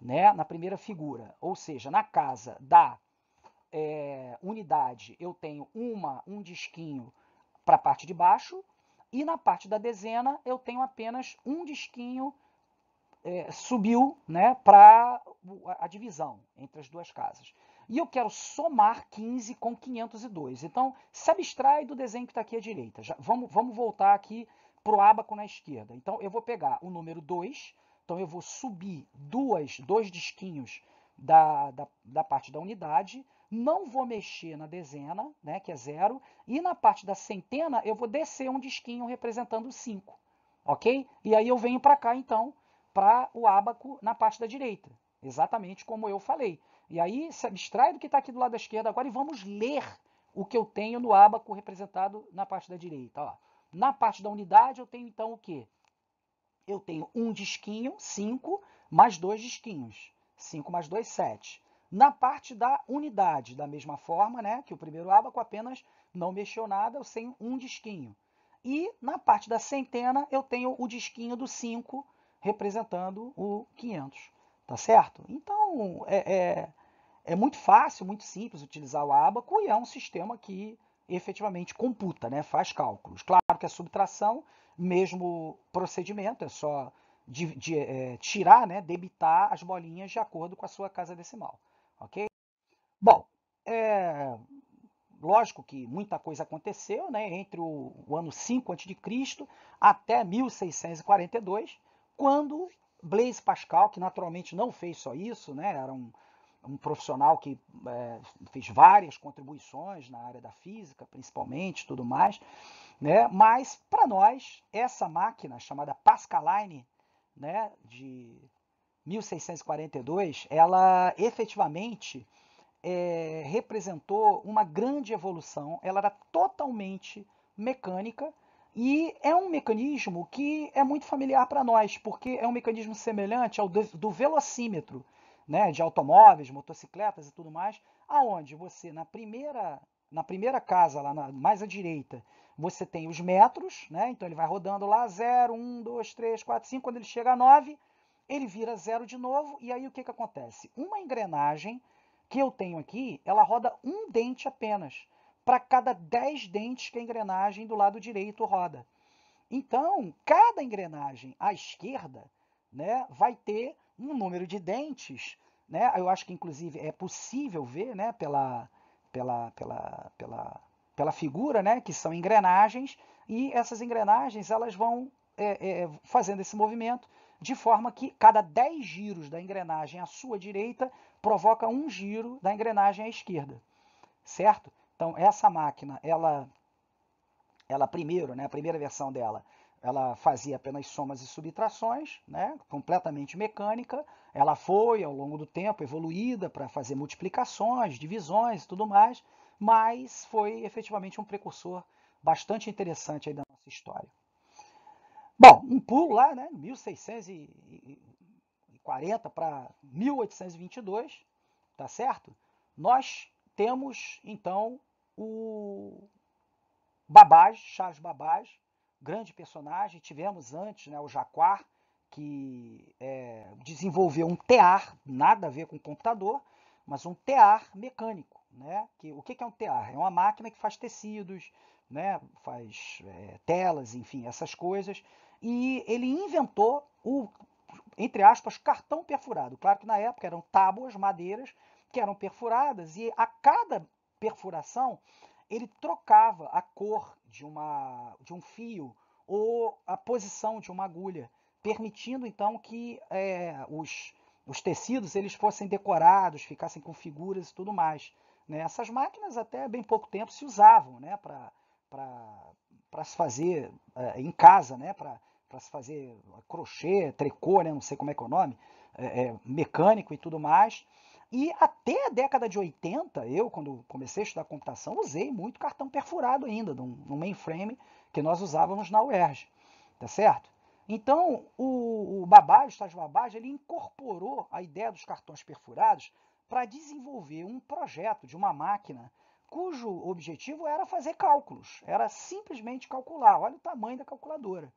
né, na primeira figura. Ou seja, na casa da é, unidade eu tenho uma, um disquinho para a parte de baixo e na parte da dezena eu tenho apenas um disquinho é, subiu né, para a divisão entre as duas casas e eu quero somar 15 com 502. Então, se abstrai do desenho que está aqui à direita. Já, vamos, vamos voltar aqui para o abaco na esquerda. Então, eu vou pegar o número 2, então eu vou subir duas, dois disquinhos da, da, da parte da unidade, não vou mexer na dezena, né, que é zero, e na parte da centena eu vou descer um disquinho representando 5, ok? E aí eu venho para cá, então, para o abaco na parte da direita. Exatamente como eu falei. E aí se abstrai do que está aqui do lado da esquerda agora e vamos ler o que eu tenho no abaco representado na parte da direita. Ó. Na parte da unidade eu tenho então o quê? Eu tenho um disquinho, 5, mais dois disquinhos. 5 mais 2, 7. Na parte da unidade, da mesma forma né, que o primeiro abaco, apenas não mexeu nada, eu tenho um disquinho. E na parte da centena eu tenho o disquinho do 5 representando o 500. Tá certo? Então, é, é, é muito fácil, muito simples utilizar o abaco e é um sistema que efetivamente computa, né? faz cálculos. Claro que a é subtração, mesmo procedimento, é só de, de é, tirar, né? debitar as bolinhas de acordo com a sua casa decimal. ok? Bom, é, lógico que muita coisa aconteceu né? entre o, o ano 5 a.C. até 1642, quando Blaise Pascal, que naturalmente não fez só isso, né? era um, um profissional que é, fez várias contribuições na área da física, principalmente, tudo mais. Né? Mas, para nós, essa máquina chamada Pascaline, né, de 1642, ela efetivamente é, representou uma grande evolução. Ela era totalmente mecânica, e é um mecanismo que é muito familiar para nós, porque é um mecanismo semelhante ao do velocímetro, né, de automóveis, motocicletas e tudo mais, aonde você na primeira na primeira casa lá na, mais à direita, você tem os metros, né? Então ele vai rodando lá 0, 1, 2, 3, 4, 5, quando ele chega a 9, ele vira zero de novo, e aí o que, que acontece? Uma engrenagem que eu tenho aqui, ela roda um dente apenas para cada 10 dentes que a engrenagem do lado direito roda. Então, cada engrenagem à esquerda né, vai ter um número de dentes. Né? Eu acho que, inclusive, é possível ver né, pela, pela, pela, pela, pela figura né, que são engrenagens, e essas engrenagens elas vão é, é, fazendo esse movimento de forma que cada 10 giros da engrenagem à sua direita provoca um giro da engrenagem à esquerda, certo? Então, essa máquina, ela, ela primeiro, né, a primeira versão dela, ela fazia apenas somas e subtrações, né, completamente mecânica. Ela foi, ao longo do tempo, evoluída para fazer multiplicações, divisões e tudo mais, mas foi efetivamente um precursor bastante interessante aí da nossa história. Bom, um pulo lá, né, 1640 para 1822, tá certo? Nós temos, então, o Babage, Charles Babage, grande personagem. Tivemos antes né, o Jaquar, que é, desenvolveu um tear, nada a ver com computador, mas um tear mecânico. Né? Que, o que, é um tear? É uma máquina que faz tecidos, né? faz é, telas, enfim, essas coisas. E ele inventou o, entre aspas, cartão perfurado. Claro que na época eram tábuas, madeiras, que eram perfuradas, e a cada perfuração, ele trocava a cor de, uma, de um fio ou a posição de uma agulha, permitindo então que é, os, os tecidos eles fossem decorados, ficassem com figuras e tudo mais. Né? Essas máquinas até bem pouco tempo se usavam né? para se fazer é, em casa, né? para se fazer crochê, tricô, né? não sei como é que é o nome, é, é mecânico e tudo mais. E até a década de 80, eu, quando comecei a estudar computação, usei muito cartão perfurado ainda, num, mainframe que nós usávamos na UERJ, tá certo? Então, o, o Babbage, o estágio Babbage, ele incorporou a ideia dos cartões perfurados para desenvolver um projeto de uma máquina cujo objetivo era fazer cálculos, era simplesmente calcular, olha o tamanho da calculadora,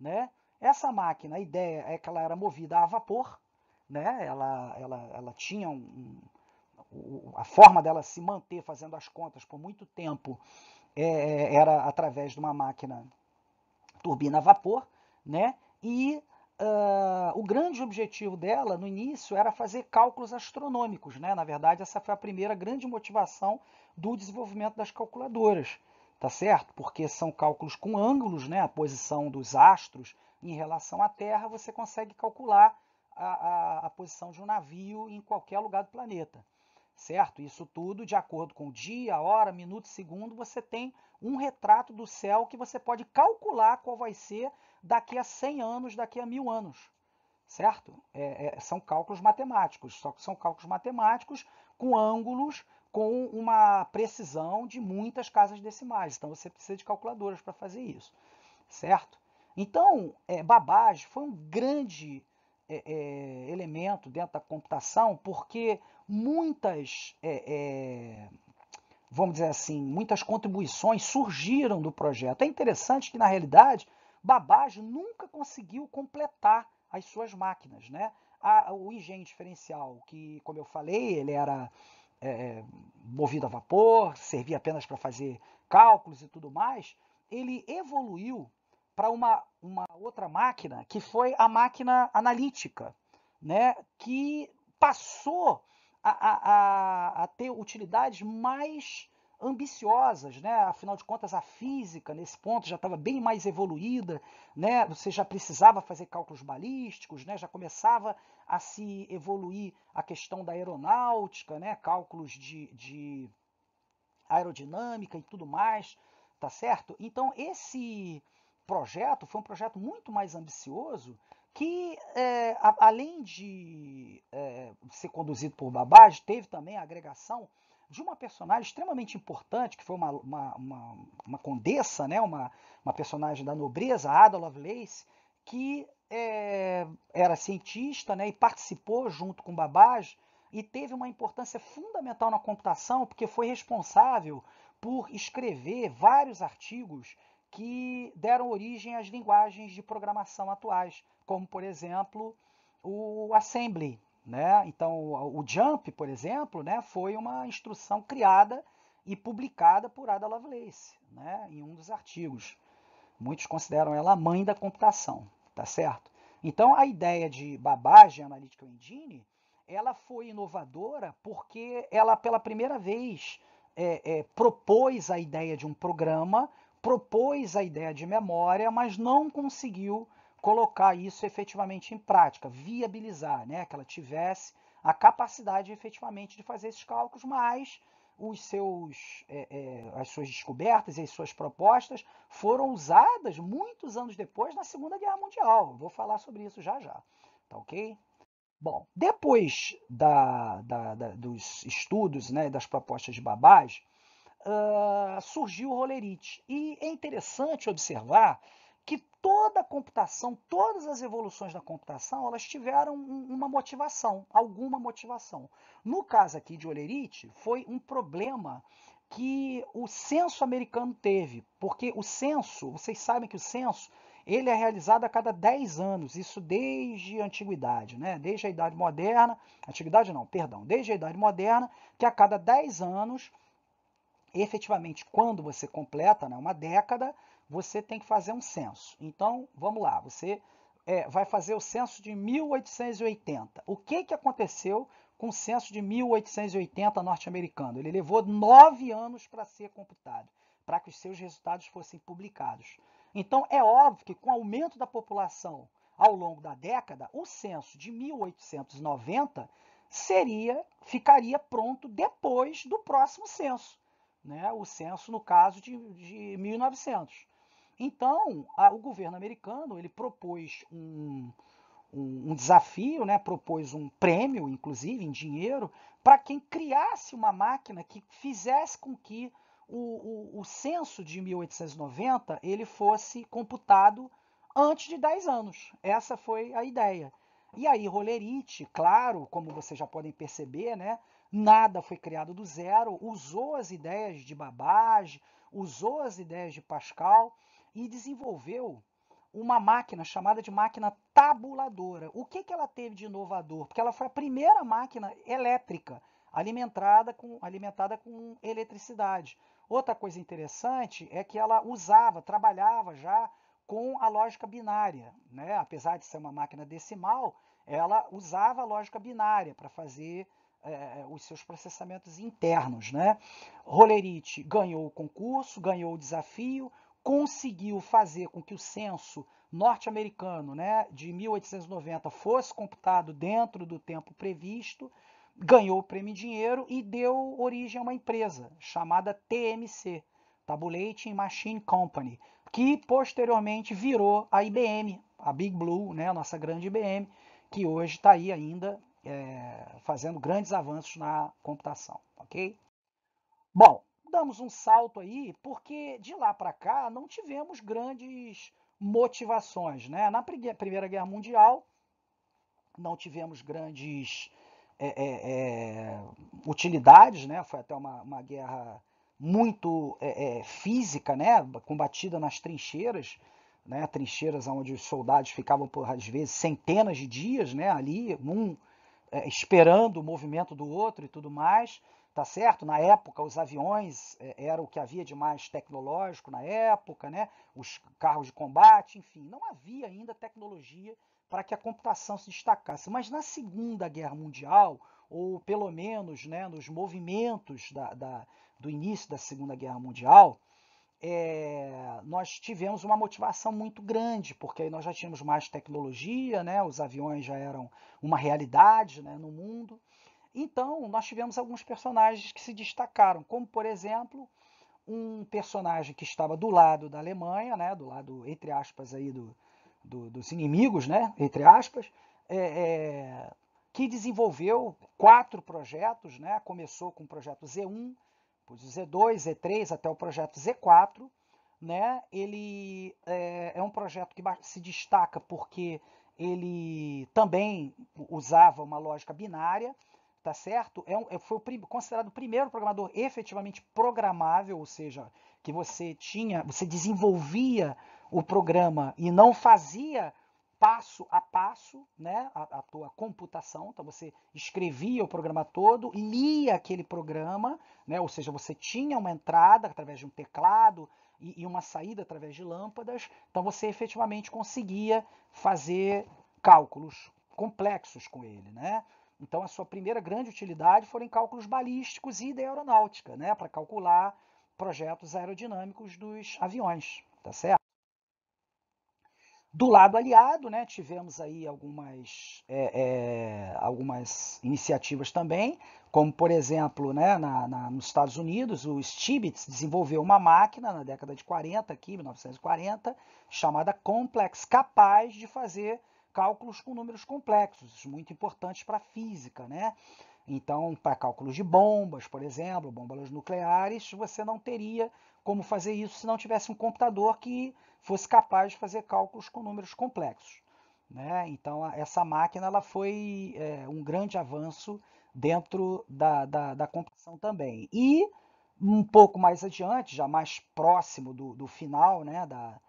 né? Essa máquina, a ideia é que ela era movida a vapor, né? ela, ela, ela tinha um, um, a forma dela se manter fazendo as contas por muito tempo é, é era através de uma máquina turbina a vapor, né? e uh, o grande objetivo dela no início era fazer cálculos astronômicos. Né? Na verdade, essa foi a primeira grande motivação do desenvolvimento das calculadoras tá certo? Porque são cálculos com ângulos, né? A posição dos astros em relação à Terra, você consegue calcular a, a, a posição de um navio em qualquer lugar do planeta certo? Isso tudo de acordo com o dia, hora, minuto, segundo, você tem um retrato do céu que você pode calcular qual vai ser daqui a 100 anos, daqui a mil anos, certo? É, é, são cálculos matemáticos, só que são cálculos matemáticos com ângulos com uma precisão de muitas casas decimais. Então você precisa de calculadoras para fazer isso, certo? Então, é, Babbage foi um grande é, é, elemento dentro da computação, porque muitas, é, é, vamos dizer assim, muitas contribuições surgiram do projeto. É interessante que, na realidade, Babbage nunca conseguiu completar as suas máquinas. Né? A, o engenho diferencial, que, como eu falei, ele era é, é, movido a vapor, servia apenas para fazer cálculos e tudo mais, ele evoluiu para uma uma outra máquina, que foi a máquina analítica, né, que passou a, a, a ter utilidades mais ambiciosas, né? Afinal de contas, a física nesse ponto já estava bem mais evoluída, né? Você já precisava fazer cálculos balísticos, né? Já começava a se evoluir a questão da aeronáutica, né? Cálculos de, de aerodinâmica e tudo mais, tá certo? Então esse projeto foi um projeto muito mais ambicioso que, é, a, além de é, ser conduzido por Babage teve também a agregação de uma personagem extremamente importante, que foi uma, uma, uma, uma condessa, né? uma, uma personagem da nobreza, Ada Lovelace, que é, era cientista né? e participou junto com Babage e teve uma importância fundamental na computação, porque foi responsável por escrever vários artigos que deram origem às linguagens de programação atuais, como, por exemplo, o assembly. Né? Então, o jump, por exemplo, né, foi uma instrução criada e publicada por Ada Lovelace, né, em um dos artigos. Muitos consideram ela a mãe da computação, tá certo? Então, a ideia de babagem Analytical engine, ela foi inovadora porque ela, pela primeira vez, é, é, propôs a ideia de um programa propôs a ideia de memória, mas não conseguiu colocar isso efetivamente em prática, viabilizar, né, que ela tivesse a capacidade efetivamente de fazer esses cálculos, mas os seus, é, é, as suas descobertas e as suas propostas foram usadas muitos anos depois na Segunda Guerra Mundial. Vou falar sobre isso já já, tá ok? Bom, depois da, da, da, dos estudos, né, das propostas de Babbage, ah, surgiu o rolerite. E é interessante observar que toda a computação, todas as evoluções da computação, elas tiveram uma motivação, alguma motivação. No caso aqui de Olerite, foi um problema que o censo americano teve, porque o censo, vocês sabem que o censo, ele é realizado a cada 10 anos, isso desde a antiguidade, né? Desde a idade moderna, antiguidade não, perdão, desde a idade moderna, que a cada 10 anos efetivamente, quando você completa né, uma década, você tem que fazer um censo. Então, vamos lá, você é, vai fazer o censo de 1880. O que, que aconteceu com o censo de 1880 norte-americano? Ele levou nove anos para ser computado, para que os seus resultados fossem publicados. Então, é óbvio que com o aumento da população ao longo da década, o censo de 1890 seria, ficaria pronto depois do próximo censo né, o censo no caso de, de 1900. Então, a, o governo americano ele propôs um, um, um, desafio, né, propôs um prêmio, inclusive em dinheiro, para quem criasse uma máquina que fizesse com que o, o, o censo de 1890 ele fosse computado antes de 10 anos. Essa foi a ideia. E aí, Rolerite, claro, como vocês já podem perceber, né, Nada foi criado do zero, usou as ideias de Babbage, usou as ideias de Pascal e desenvolveu uma máquina chamada de máquina tabuladora. O que, que ela teve de inovador? Porque ela foi a primeira máquina elétrica alimentada com, alimentada com eletricidade. Outra coisa interessante é que ela usava, trabalhava já com a lógica binária. Né? Apesar de ser uma máquina decimal, ela usava a lógica binária para fazer é, os seus processamentos internos. Né? Rolerite ganhou o concurso, ganhou o desafio, conseguiu fazer com que o censo norte-americano né, de 1890 fosse computado dentro do tempo previsto, ganhou o prêmio em dinheiro e deu origem a uma empresa chamada TMC, Tabulating Machine Company, que posteriormente virou a IBM, a Big Blue, né, a nossa grande IBM, que hoje está aí ainda é, fazendo grandes avanços na computação, ok? Bom, damos um salto aí porque de lá para cá não tivemos grandes motivações, né? Na Primeira Guerra Mundial não tivemos grandes é, é, é, utilidades, né? Foi até uma, uma guerra muito é, é, física, né? Combatida nas trincheiras, né, trincheiras onde os soldados ficavam por às vezes centenas de dias, né, ali, um é, esperando o movimento do outro e tudo mais, tá certo? Na época, os aviões é, era o que havia de mais tecnológico na época, né? Os carros de combate, enfim, não havia ainda tecnologia para que a computação se destacasse. Mas na Segunda Guerra Mundial, ou pelo menos né, nos movimentos da, da do início da Segunda Guerra Mundial, é, nós tivemos uma motivação muito grande, porque aí nós já tínhamos mais tecnologia, né? os aviões já eram uma realidade né? no mundo. Então, nós tivemos alguns personagens que se destacaram, como, por exemplo, um personagem que estava do lado da Alemanha, né? do lado, entre aspas, aí do, do dos inimigos, né? entre aspas, é, é, que desenvolveu quatro projetos, né? começou com o projeto Z1, grupos, Z2, Z3 até o projeto Z4, né? Ele é, é um projeto que se destaca porque ele também usava uma lógica binária, tá certo? É um, é, foi o, considerado o primeiro programador efetivamente programável, ou seja, que você tinha, você desenvolvia o programa e não fazia passo a passo né, a, a tua computação. Então você escrevia o programa todo, lia aquele programa, né, ou seja, você tinha uma entrada através de um teclado e, e uma saída através de lâmpadas. Então você efetivamente conseguia fazer cálculos complexos com ele. Né? Então a sua primeira grande utilidade foram em cálculos balísticos e da aeronáutica, né, para calcular projetos aerodinâmicos dos aviões, tá certo? Do lado aliado, né, tivemos aí algumas, é, é, algumas iniciativas também, como por exemplo, né, na, na, nos Estados Unidos, o Stibitz desenvolveu uma máquina na década de 40, aqui, 1940, chamada Complex, capaz de fazer cálculos com números complexos, muito importantes para a física, né? Então, para cálculos de bombas, por exemplo, bombas nucleares, você não teria como fazer isso se não tivesse um computador que fosse capaz de fazer cálculos com números complexos. Né? Então, essa máquina ela foi é, um grande avanço dentro da, da, da, computação também. E, um pouco mais adiante, já mais próximo do, do final né, da,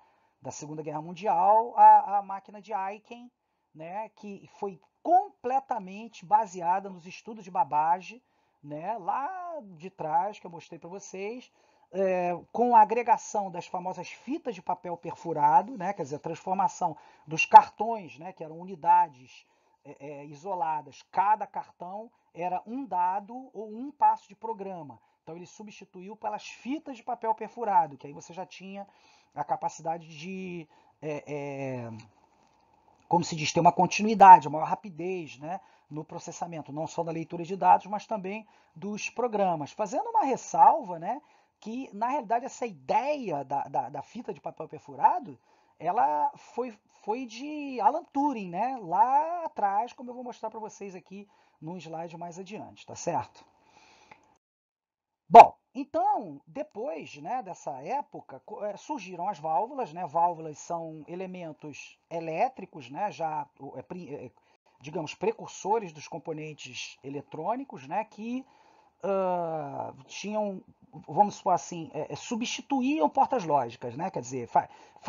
da Segunda Guerra Mundial, a, a máquina de Aiken, né, que foi completamente baseada nos estudos de Babbage, né, lá de trás, que eu mostrei para vocês, é, com a agregação das famosas fitas de papel perfurado, né, quer dizer, a transformação dos cartões, né, que eram unidades é, é, isoladas, cada cartão era um dado ou um passo de programa. Então ele substituiu pelas fitas de papel perfurado, que aí você já tinha a capacidade de, é, é, como se diz, ter uma continuidade, uma maior rapidez né, no processamento, não só da leitura de dados, mas também dos programas. Fazendo uma ressalva, né, que, na realidade, essa ideia da, da, da fita de papel perfurado, ela foi, foi de Alan Turing, né? Lá atrás, como eu vou mostrar para vocês aqui num slide mais adiante, tá certo? Bom, então, depois né, dessa época, eh, surgiram as válvulas, né? Válvulas são elementos elétricos, né? Já, eh, eh, digamos, precursores dos componentes eletrônicos, né? Que tinham, vamos supor assim, é, é, substituíam portas lógicas, né? quer dizer,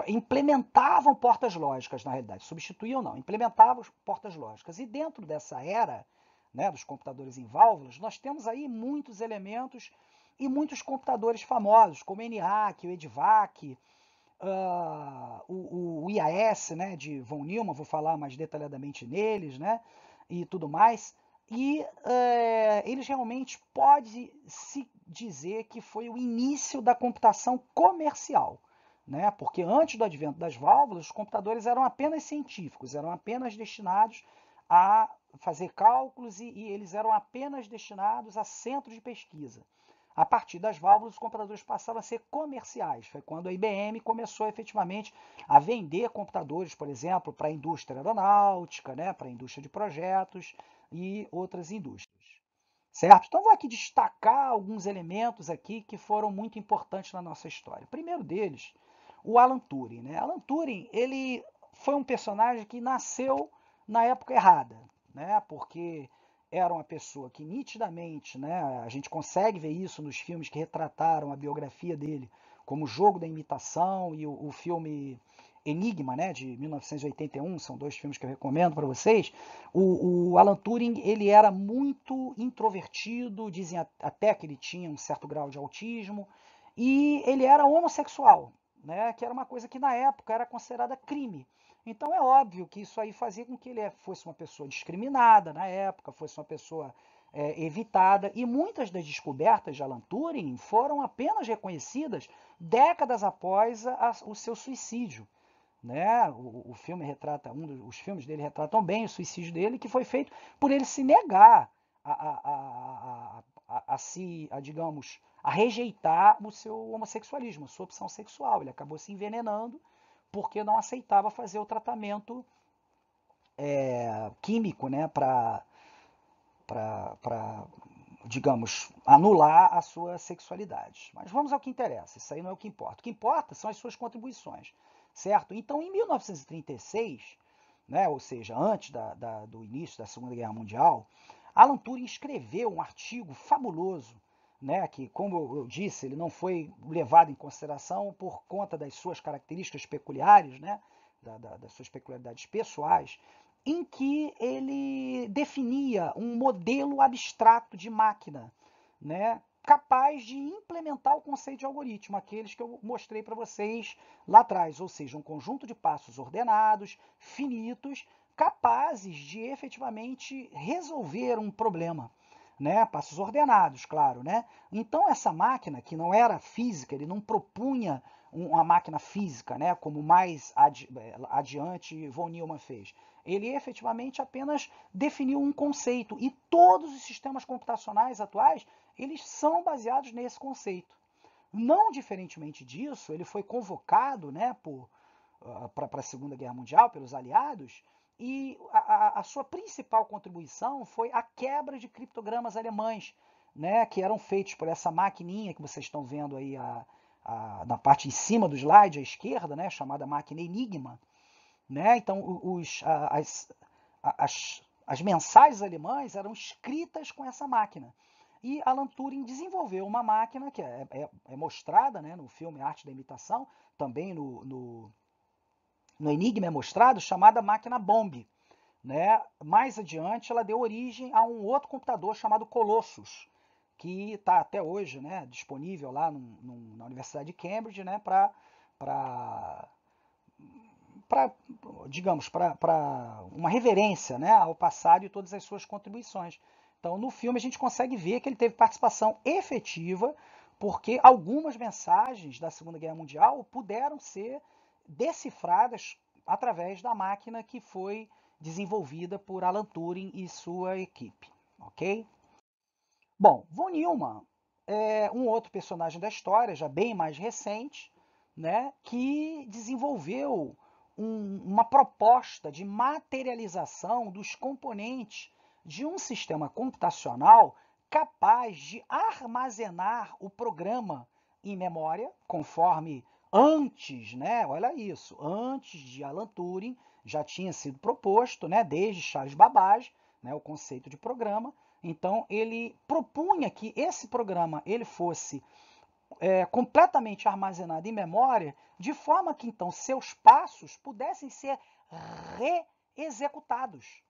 implementavam portas lógicas, na realidade, substituíam não, implementavam portas lógicas. E dentro dessa era né, dos computadores em válvulas, nós temos aí muitos elementos e muitos computadores famosos, como o ENIAC, o EDVAC, Uh, o, o, IAS né, de von Neumann, vou falar mais detalhadamente neles, né, e tudo mais. E é, eh, ele realmente pode se dizer que foi o início da computação comercial. Né? Porque antes do advento das válvulas, os computadores eram apenas científicos, eram apenas destinados a fazer cálculos e, e eles eram apenas destinados a centros de pesquisa. A partir das válvulas, os computadores passaram a ser comerciais. Foi quando a IBM começou efetivamente a vender computadores, por exemplo, para a indústria aeronáutica, né, para a indústria de projetos, e outras indústrias. Certo? Então, vou aqui destacar alguns elementos aqui que foram muito importantes na nossa história. O primeiro deles, o Alan Turing. Né? Alan Turing ele foi um personagem que nasceu na época errada, né? porque era uma pessoa que nitidamente, né, a gente consegue ver isso nos filmes que retrataram a biografia dele, como o Jogo da Imitação e o, o filme Enigma, né, de 1981, são dois filmes que eu recomendo para vocês. O, o, Alan Turing ele era muito introvertido, dizem até que ele tinha um certo grau de autismo, e ele era homossexual, né, que era uma coisa que na época era considerada crime. Então é óbvio que isso aí fazia com que ele é, fosse uma pessoa discriminada na época, fosse uma pessoa é, evitada, e muitas das descobertas de Alan Turing foram apenas reconhecidas décadas após a, o seu suicídio. Né? O, o filme retrata, um dos filmes dele retratam bem o suicídio dele, que foi feito por ele se negar a, a, a, a, se, a, digamos, a rejeitar o seu homossexualismo, a sua opção sexual. Ele acabou se envenenando porque não aceitava fazer o tratamento é, químico, né, para, digamos, anular a sua sexualidade. Mas vamos ao que interessa, isso aí não é o que importa. O que importa são as suas contribuições certo? Então, em 1936, né, ou seja, antes da, da, do início da Segunda Guerra Mundial, Alan Turing escreveu um artigo fabuloso, né, que, como eu disse, ele não foi levado em consideração por conta das suas características peculiares, né, da, das suas peculiaridades pessoais, em que ele definia um modelo abstrato de máquina, né, capaz de implementar o conceito de algoritmo, aqueles que eu mostrei para vocês lá atrás, ou seja, um conjunto de passos ordenados, finitos, capazes de efetivamente resolver um problema. Né? Passos ordenados, claro. Né? Então, essa máquina, que não era física, ele não propunha uma máquina física, né? como mais adi eh, adiante von Neumann fez. Ele efetivamente apenas definiu um conceito e todos os sistemas computacionais atuais eles são baseados nesse conceito. Não diferentemente disso, ele foi convocado né, uh, ah, para a Segunda Guerra Mundial pelos aliados e a, a, sua principal contribuição foi a quebra de criptogramas alemães, né, que eram feitos por essa maquininha que vocês estão vendo aí a, a, na parte em cima do slide, à esquerda, né, chamada máquina Enigma. Né? Então, os, as, as, as mensagens alemãs eram escritas com essa máquina. E Alan Turing desenvolveu uma máquina que é, é, é mostrada né, no filme Arte da Imitação, também no, no, no Enigma é mostrado, chamada máquina Bomb. Né? Mais adiante, ela deu origem a um outro computador chamado Colossus, que está até hoje né, disponível lá num, num, na Universidade de Cambridge né, para, digamos, para uma reverência né, ao passado e todas as suas contribuições. Então, no filme, a gente consegue ver que ele teve participação efetiva, porque algumas mensagens da Segunda Guerra Mundial puderam ser decifradas através da máquina que foi desenvolvida por Alan Turing e sua equipe. Ok? Bom, Von Neumann é um outro personagem da história, já bem mais recente, né, que desenvolveu um, uma proposta de materialização dos componentes de um sistema computacional capaz de armazenar o programa em memória, conforme antes, né? Olha isso, antes de Alan Turing já tinha sido proposto, né? Desde Charles Babbage, né? O conceito de programa. Então ele propunha que esse programa ele fosse é, completamente armazenado em memória, de forma que então seus passos pudessem ser reexecutados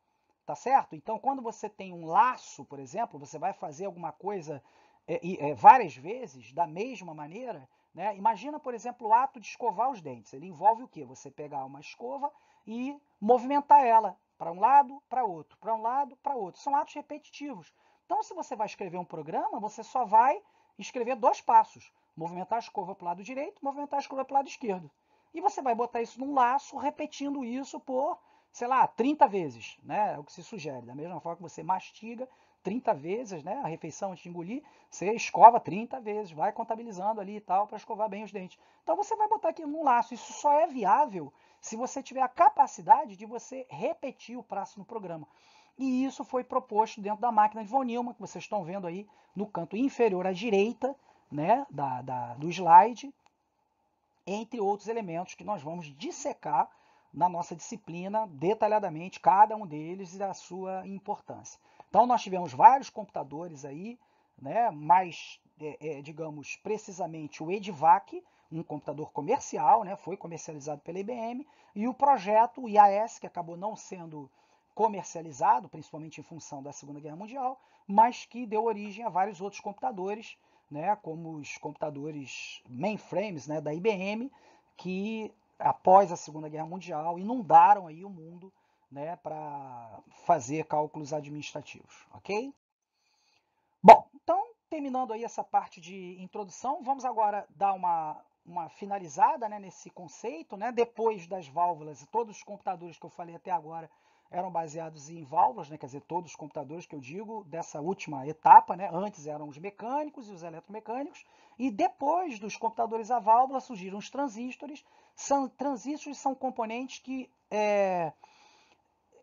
Tá certo? Então, quando você tem um laço, por exemplo, você vai fazer alguma coisa é, é, várias vezes, da mesma maneira, né? Imagina, por exemplo, o ato de escovar os dentes. Ele envolve o quê? Você pegar uma escova e movimentar ela para um lado, para outro, para um lado, para outro. São atos repetitivos. Então, se você vai escrever um programa, você só vai escrever dois passos: movimentar a escova para o lado direito, movimentar a escova para o lado esquerdo. E você vai botar isso num laço, repetindo isso por sei lá, 30 vezes, né? É o que se sugere. Da mesma forma que você mastiga 30 vezes, né? A refeição antes de engolir, você escova 30 vezes, vai contabilizando ali e tal para escovar bem os dentes. Então você vai botar aqui num laço. Isso só é viável se você tiver a capacidade de você repetir o prazo no programa. E isso foi proposto dentro da máquina de Von Neumann, que vocês estão vendo aí no canto inferior à direita, né, da, da, do slide, entre outros elementos que nós vamos dissecar na nossa disciplina detalhadamente cada um deles e a sua importância. Então nós tivemos vários computadores aí, né, mais, é, é, digamos, precisamente o EDVAC, um computador comercial, né, foi comercializado pela IBM, e o projeto IAS, que acabou não sendo comercializado, principalmente em função da Segunda Guerra Mundial, mas que deu origem a vários outros computadores, né, como os computadores mainframes né, da IBM, que após a Segunda Guerra Mundial, inundaram aí o mundo né, para fazer cálculos administrativos, ok? Bom, então, terminando aí essa parte de introdução, vamos agora dar uma, uma finalizada né, nesse conceito, né? Depois das válvulas, todos os computadores que eu falei até agora eram baseados em válvulas, né? quer dizer, todos os computadores que eu digo dessa última etapa, né? antes eram os mecânicos e os eletromecânicos, e depois dos computadores a válvula surgiram os transistores, são, transistores são componentes que é,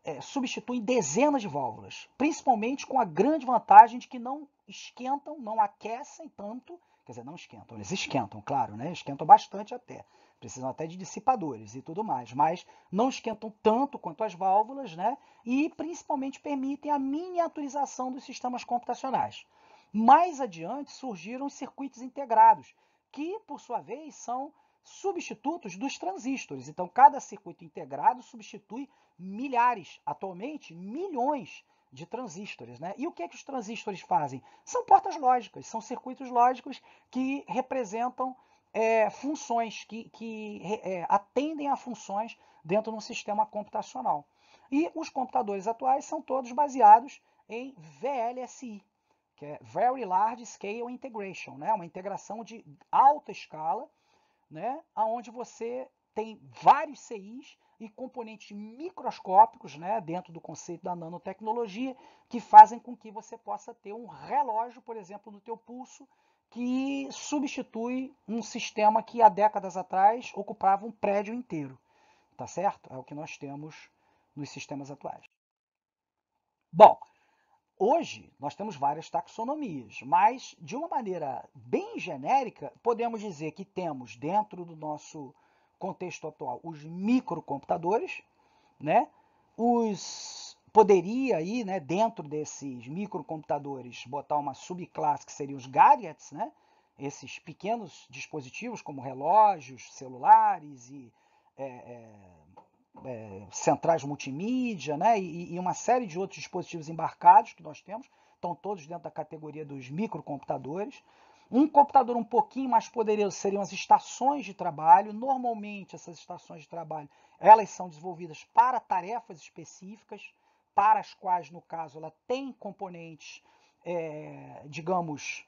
é, substituem dezenas de válvulas, principalmente com a grande vantagem de que não esquentam, não aquecem tanto, quer dizer, não esquentam, eles esquentam, claro, né? esquentam bastante até, precisam até de dissipadores e tudo mais, mas não esquentam tanto quanto as válvulas, né? E principalmente permitem a miniaturização dos sistemas computacionais. Mais adiante surgiram circuitos integrados, que por sua vez são substitutos dos transistores. Então, cada circuito integrado substitui milhares, atualmente milhões de transistores. Né? E o que, é que os transistores fazem? São portas lógicas, são circuitos lógicos que representam é, funções, que, que é, atendem a funções dentro de um sistema computacional. E os computadores atuais são todos baseados em VLSI, que é Very Large Scale Integration, né? uma integração de alta escala né, onde você tem vários CIs e componentes microscópicos né, dentro do conceito da nanotecnologia que fazem com que você possa ter um relógio, por exemplo, no teu pulso que substitui um sistema que há décadas atrás ocupava um prédio inteiro, tá certo? É o que nós temos nos sistemas atuais. Bom, Hoje, nós temos várias taxonomias, mas, de uma maneira bem genérica, podemos dizer que temos, dentro do nosso contexto atual, os microcomputadores, né? os poderia aí, né, dentro desses microcomputadores, botar uma subclasse que seria os gadgets, né? esses pequenos dispositivos como relógios, celulares e é, é, é, centrais multimídia, né? E, e, uma série de outros dispositivos embarcados que nós temos, estão todos dentro da categoria dos microcomputadores. Um computador um pouquinho mais poderoso seriam as estações de trabalho. Normalmente essas estações de trabalho elas são desenvolvidas para tarefas específicas, para as quais, no caso, ela tem componentes, é, digamos,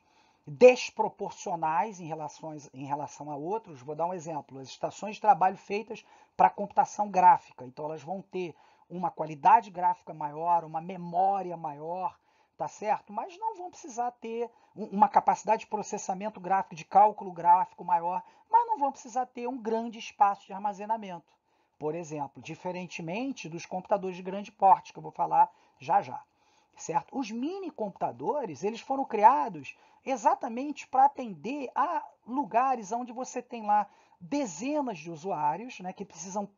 desproporcionais em relação, em relação a outros. Vou dar um exemplo: as estações de trabalho feitas para computação gráfica, então elas vão ter uma qualidade gráfica maior, uma memória maior, tá certo? Mas não vão precisar ter uma capacidade de processamento gráfico, de cálculo gráfico maior, mas não vão precisar ter um grande espaço de armazenamento, por exemplo, diferentemente dos computadores de grande porte, que eu vou falar já já certo? Os mini computadores, eles foram criados exatamente para atender a lugares onde você tem lá dezenas de usuários, né, que precisam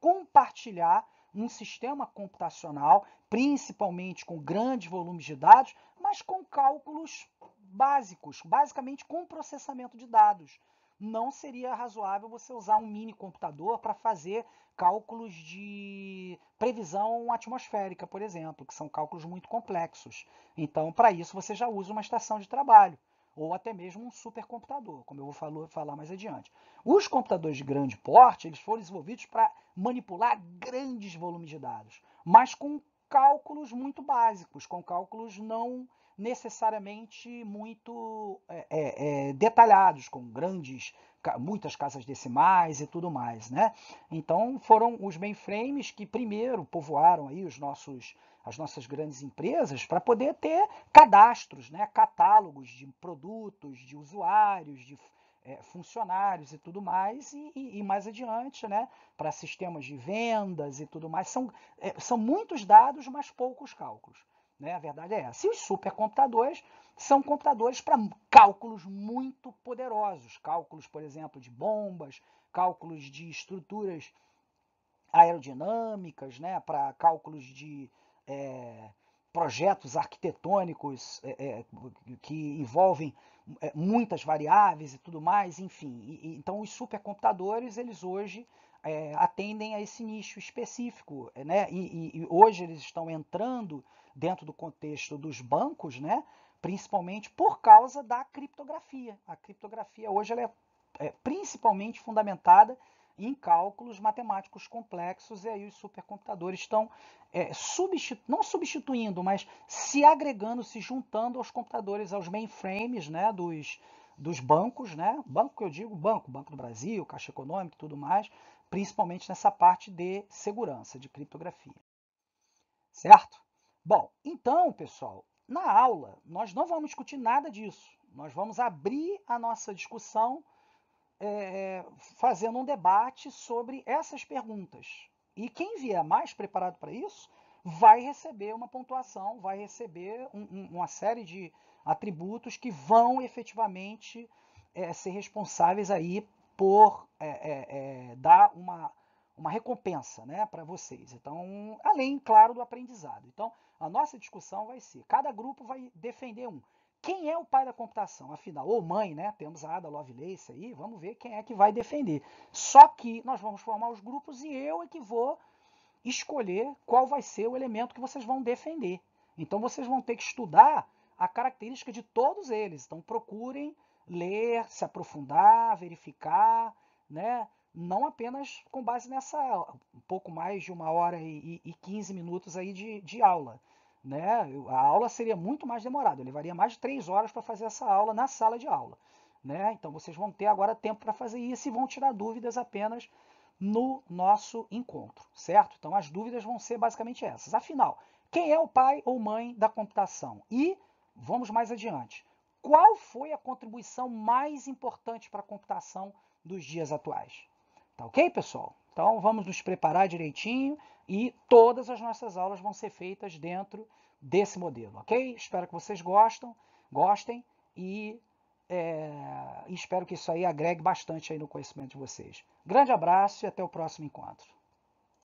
compartilhar um sistema computacional, principalmente com grandes volumes de dados, mas com cálculos básicos, basicamente com processamento de dados não seria razoável você usar um mini computador para fazer cálculos de previsão atmosférica, por exemplo, que são cálculos muito complexos. Então, para isso, você já usa uma estação de trabalho ou até mesmo um supercomputador, como eu vou falar, mais adiante. Os computadores de grande porte eles foram desenvolvidos para manipular grandes volumes de dados, mas com cálculos muito básicos, com cálculos não necessariamente muito é, é, é, detalhados, com grandes, muitas casas decimais e tudo mais. Né? Então foram os mainframes que primeiro povoaram aí os nossos, as nossas grandes empresas para poder ter cadastros, né? catálogos de produtos, de usuários, de é, funcionários e tudo mais, e, e, e mais adiante, né, para sistemas de vendas e tudo mais. São, é, são muitos dados, mas poucos cálculos. Né? A verdade é essa. E os supercomputadores são computadores para cálculos muito poderosos. Cálculos, por exemplo, de bombas, cálculos de estruturas aerodinâmicas, né? para cálculos de é, projetos arquitetônicos é, é, que envolvem é, muitas variáveis e tudo mais, enfim. E, e, então, os supercomputadores, eles hoje é, atendem a esse nicho específico, é, né? E, e, hoje eles estão entrando dentro do contexto dos bancos, né? Principalmente por causa da criptografia. A criptografia hoje ela é, é principalmente fundamentada em cálculos matemáticos complexos, e aí os supercomputadores estão é, substitu não substituindo, mas se agregando, se juntando aos computadores, aos mainframes né, dos, dos bancos, né? banco que eu digo banco, Banco do Brasil, Caixa Econômica e tudo mais, principalmente nessa parte de segurança, de criptografia. Certo? Bom, então, pessoal, na aula nós não vamos discutir nada disso. Nós vamos abrir a nossa discussão é, é, fazendo um debate sobre essas perguntas. E quem vier mais preparado para isso vai receber uma pontuação, vai receber um, um, uma série de atributos que vão efetivamente é, ser responsáveis aí por é, é, é dar uma, uma recompensa né, para vocês. Então, além, claro, do aprendizado. Então, a nossa discussão vai ser: cada grupo vai defender um. Quem é o pai da computação? Afinal, ou mãe, né? Temos a Ada Lovelace aí, vamos ver quem é que vai defender. Só que nós vamos formar os grupos e eu é que vou escolher qual vai ser o elemento que vocês vão defender. Então vocês vão ter que estudar a característica de todos eles. Então procurem ler, se aprofundar, verificar, né? não apenas com base nessa um pouco mais de uma hora e, e 15 minutos aí de, de aula né? A aula seria muito mais demorada, eu levaria mais de três horas para fazer essa aula na sala de aula. Né? Então vocês vão ter agora tempo para fazer isso e vão tirar dúvidas apenas no nosso encontro, certo? Então as dúvidas vão ser basicamente essas. Afinal, quem é o pai ou mãe da computação? E vamos mais adiante. Qual foi a contribuição mais importante para a computação dos dias atuais? Tá ok, pessoal? Então vamos nos preparar direitinho e todas as nossas aulas vão ser feitas dentro desse modelo, ok? Espero que vocês gostam, gostem e é, espero que isso aí agregue bastante aí no conhecimento de vocês. Grande abraço e até o próximo encontro.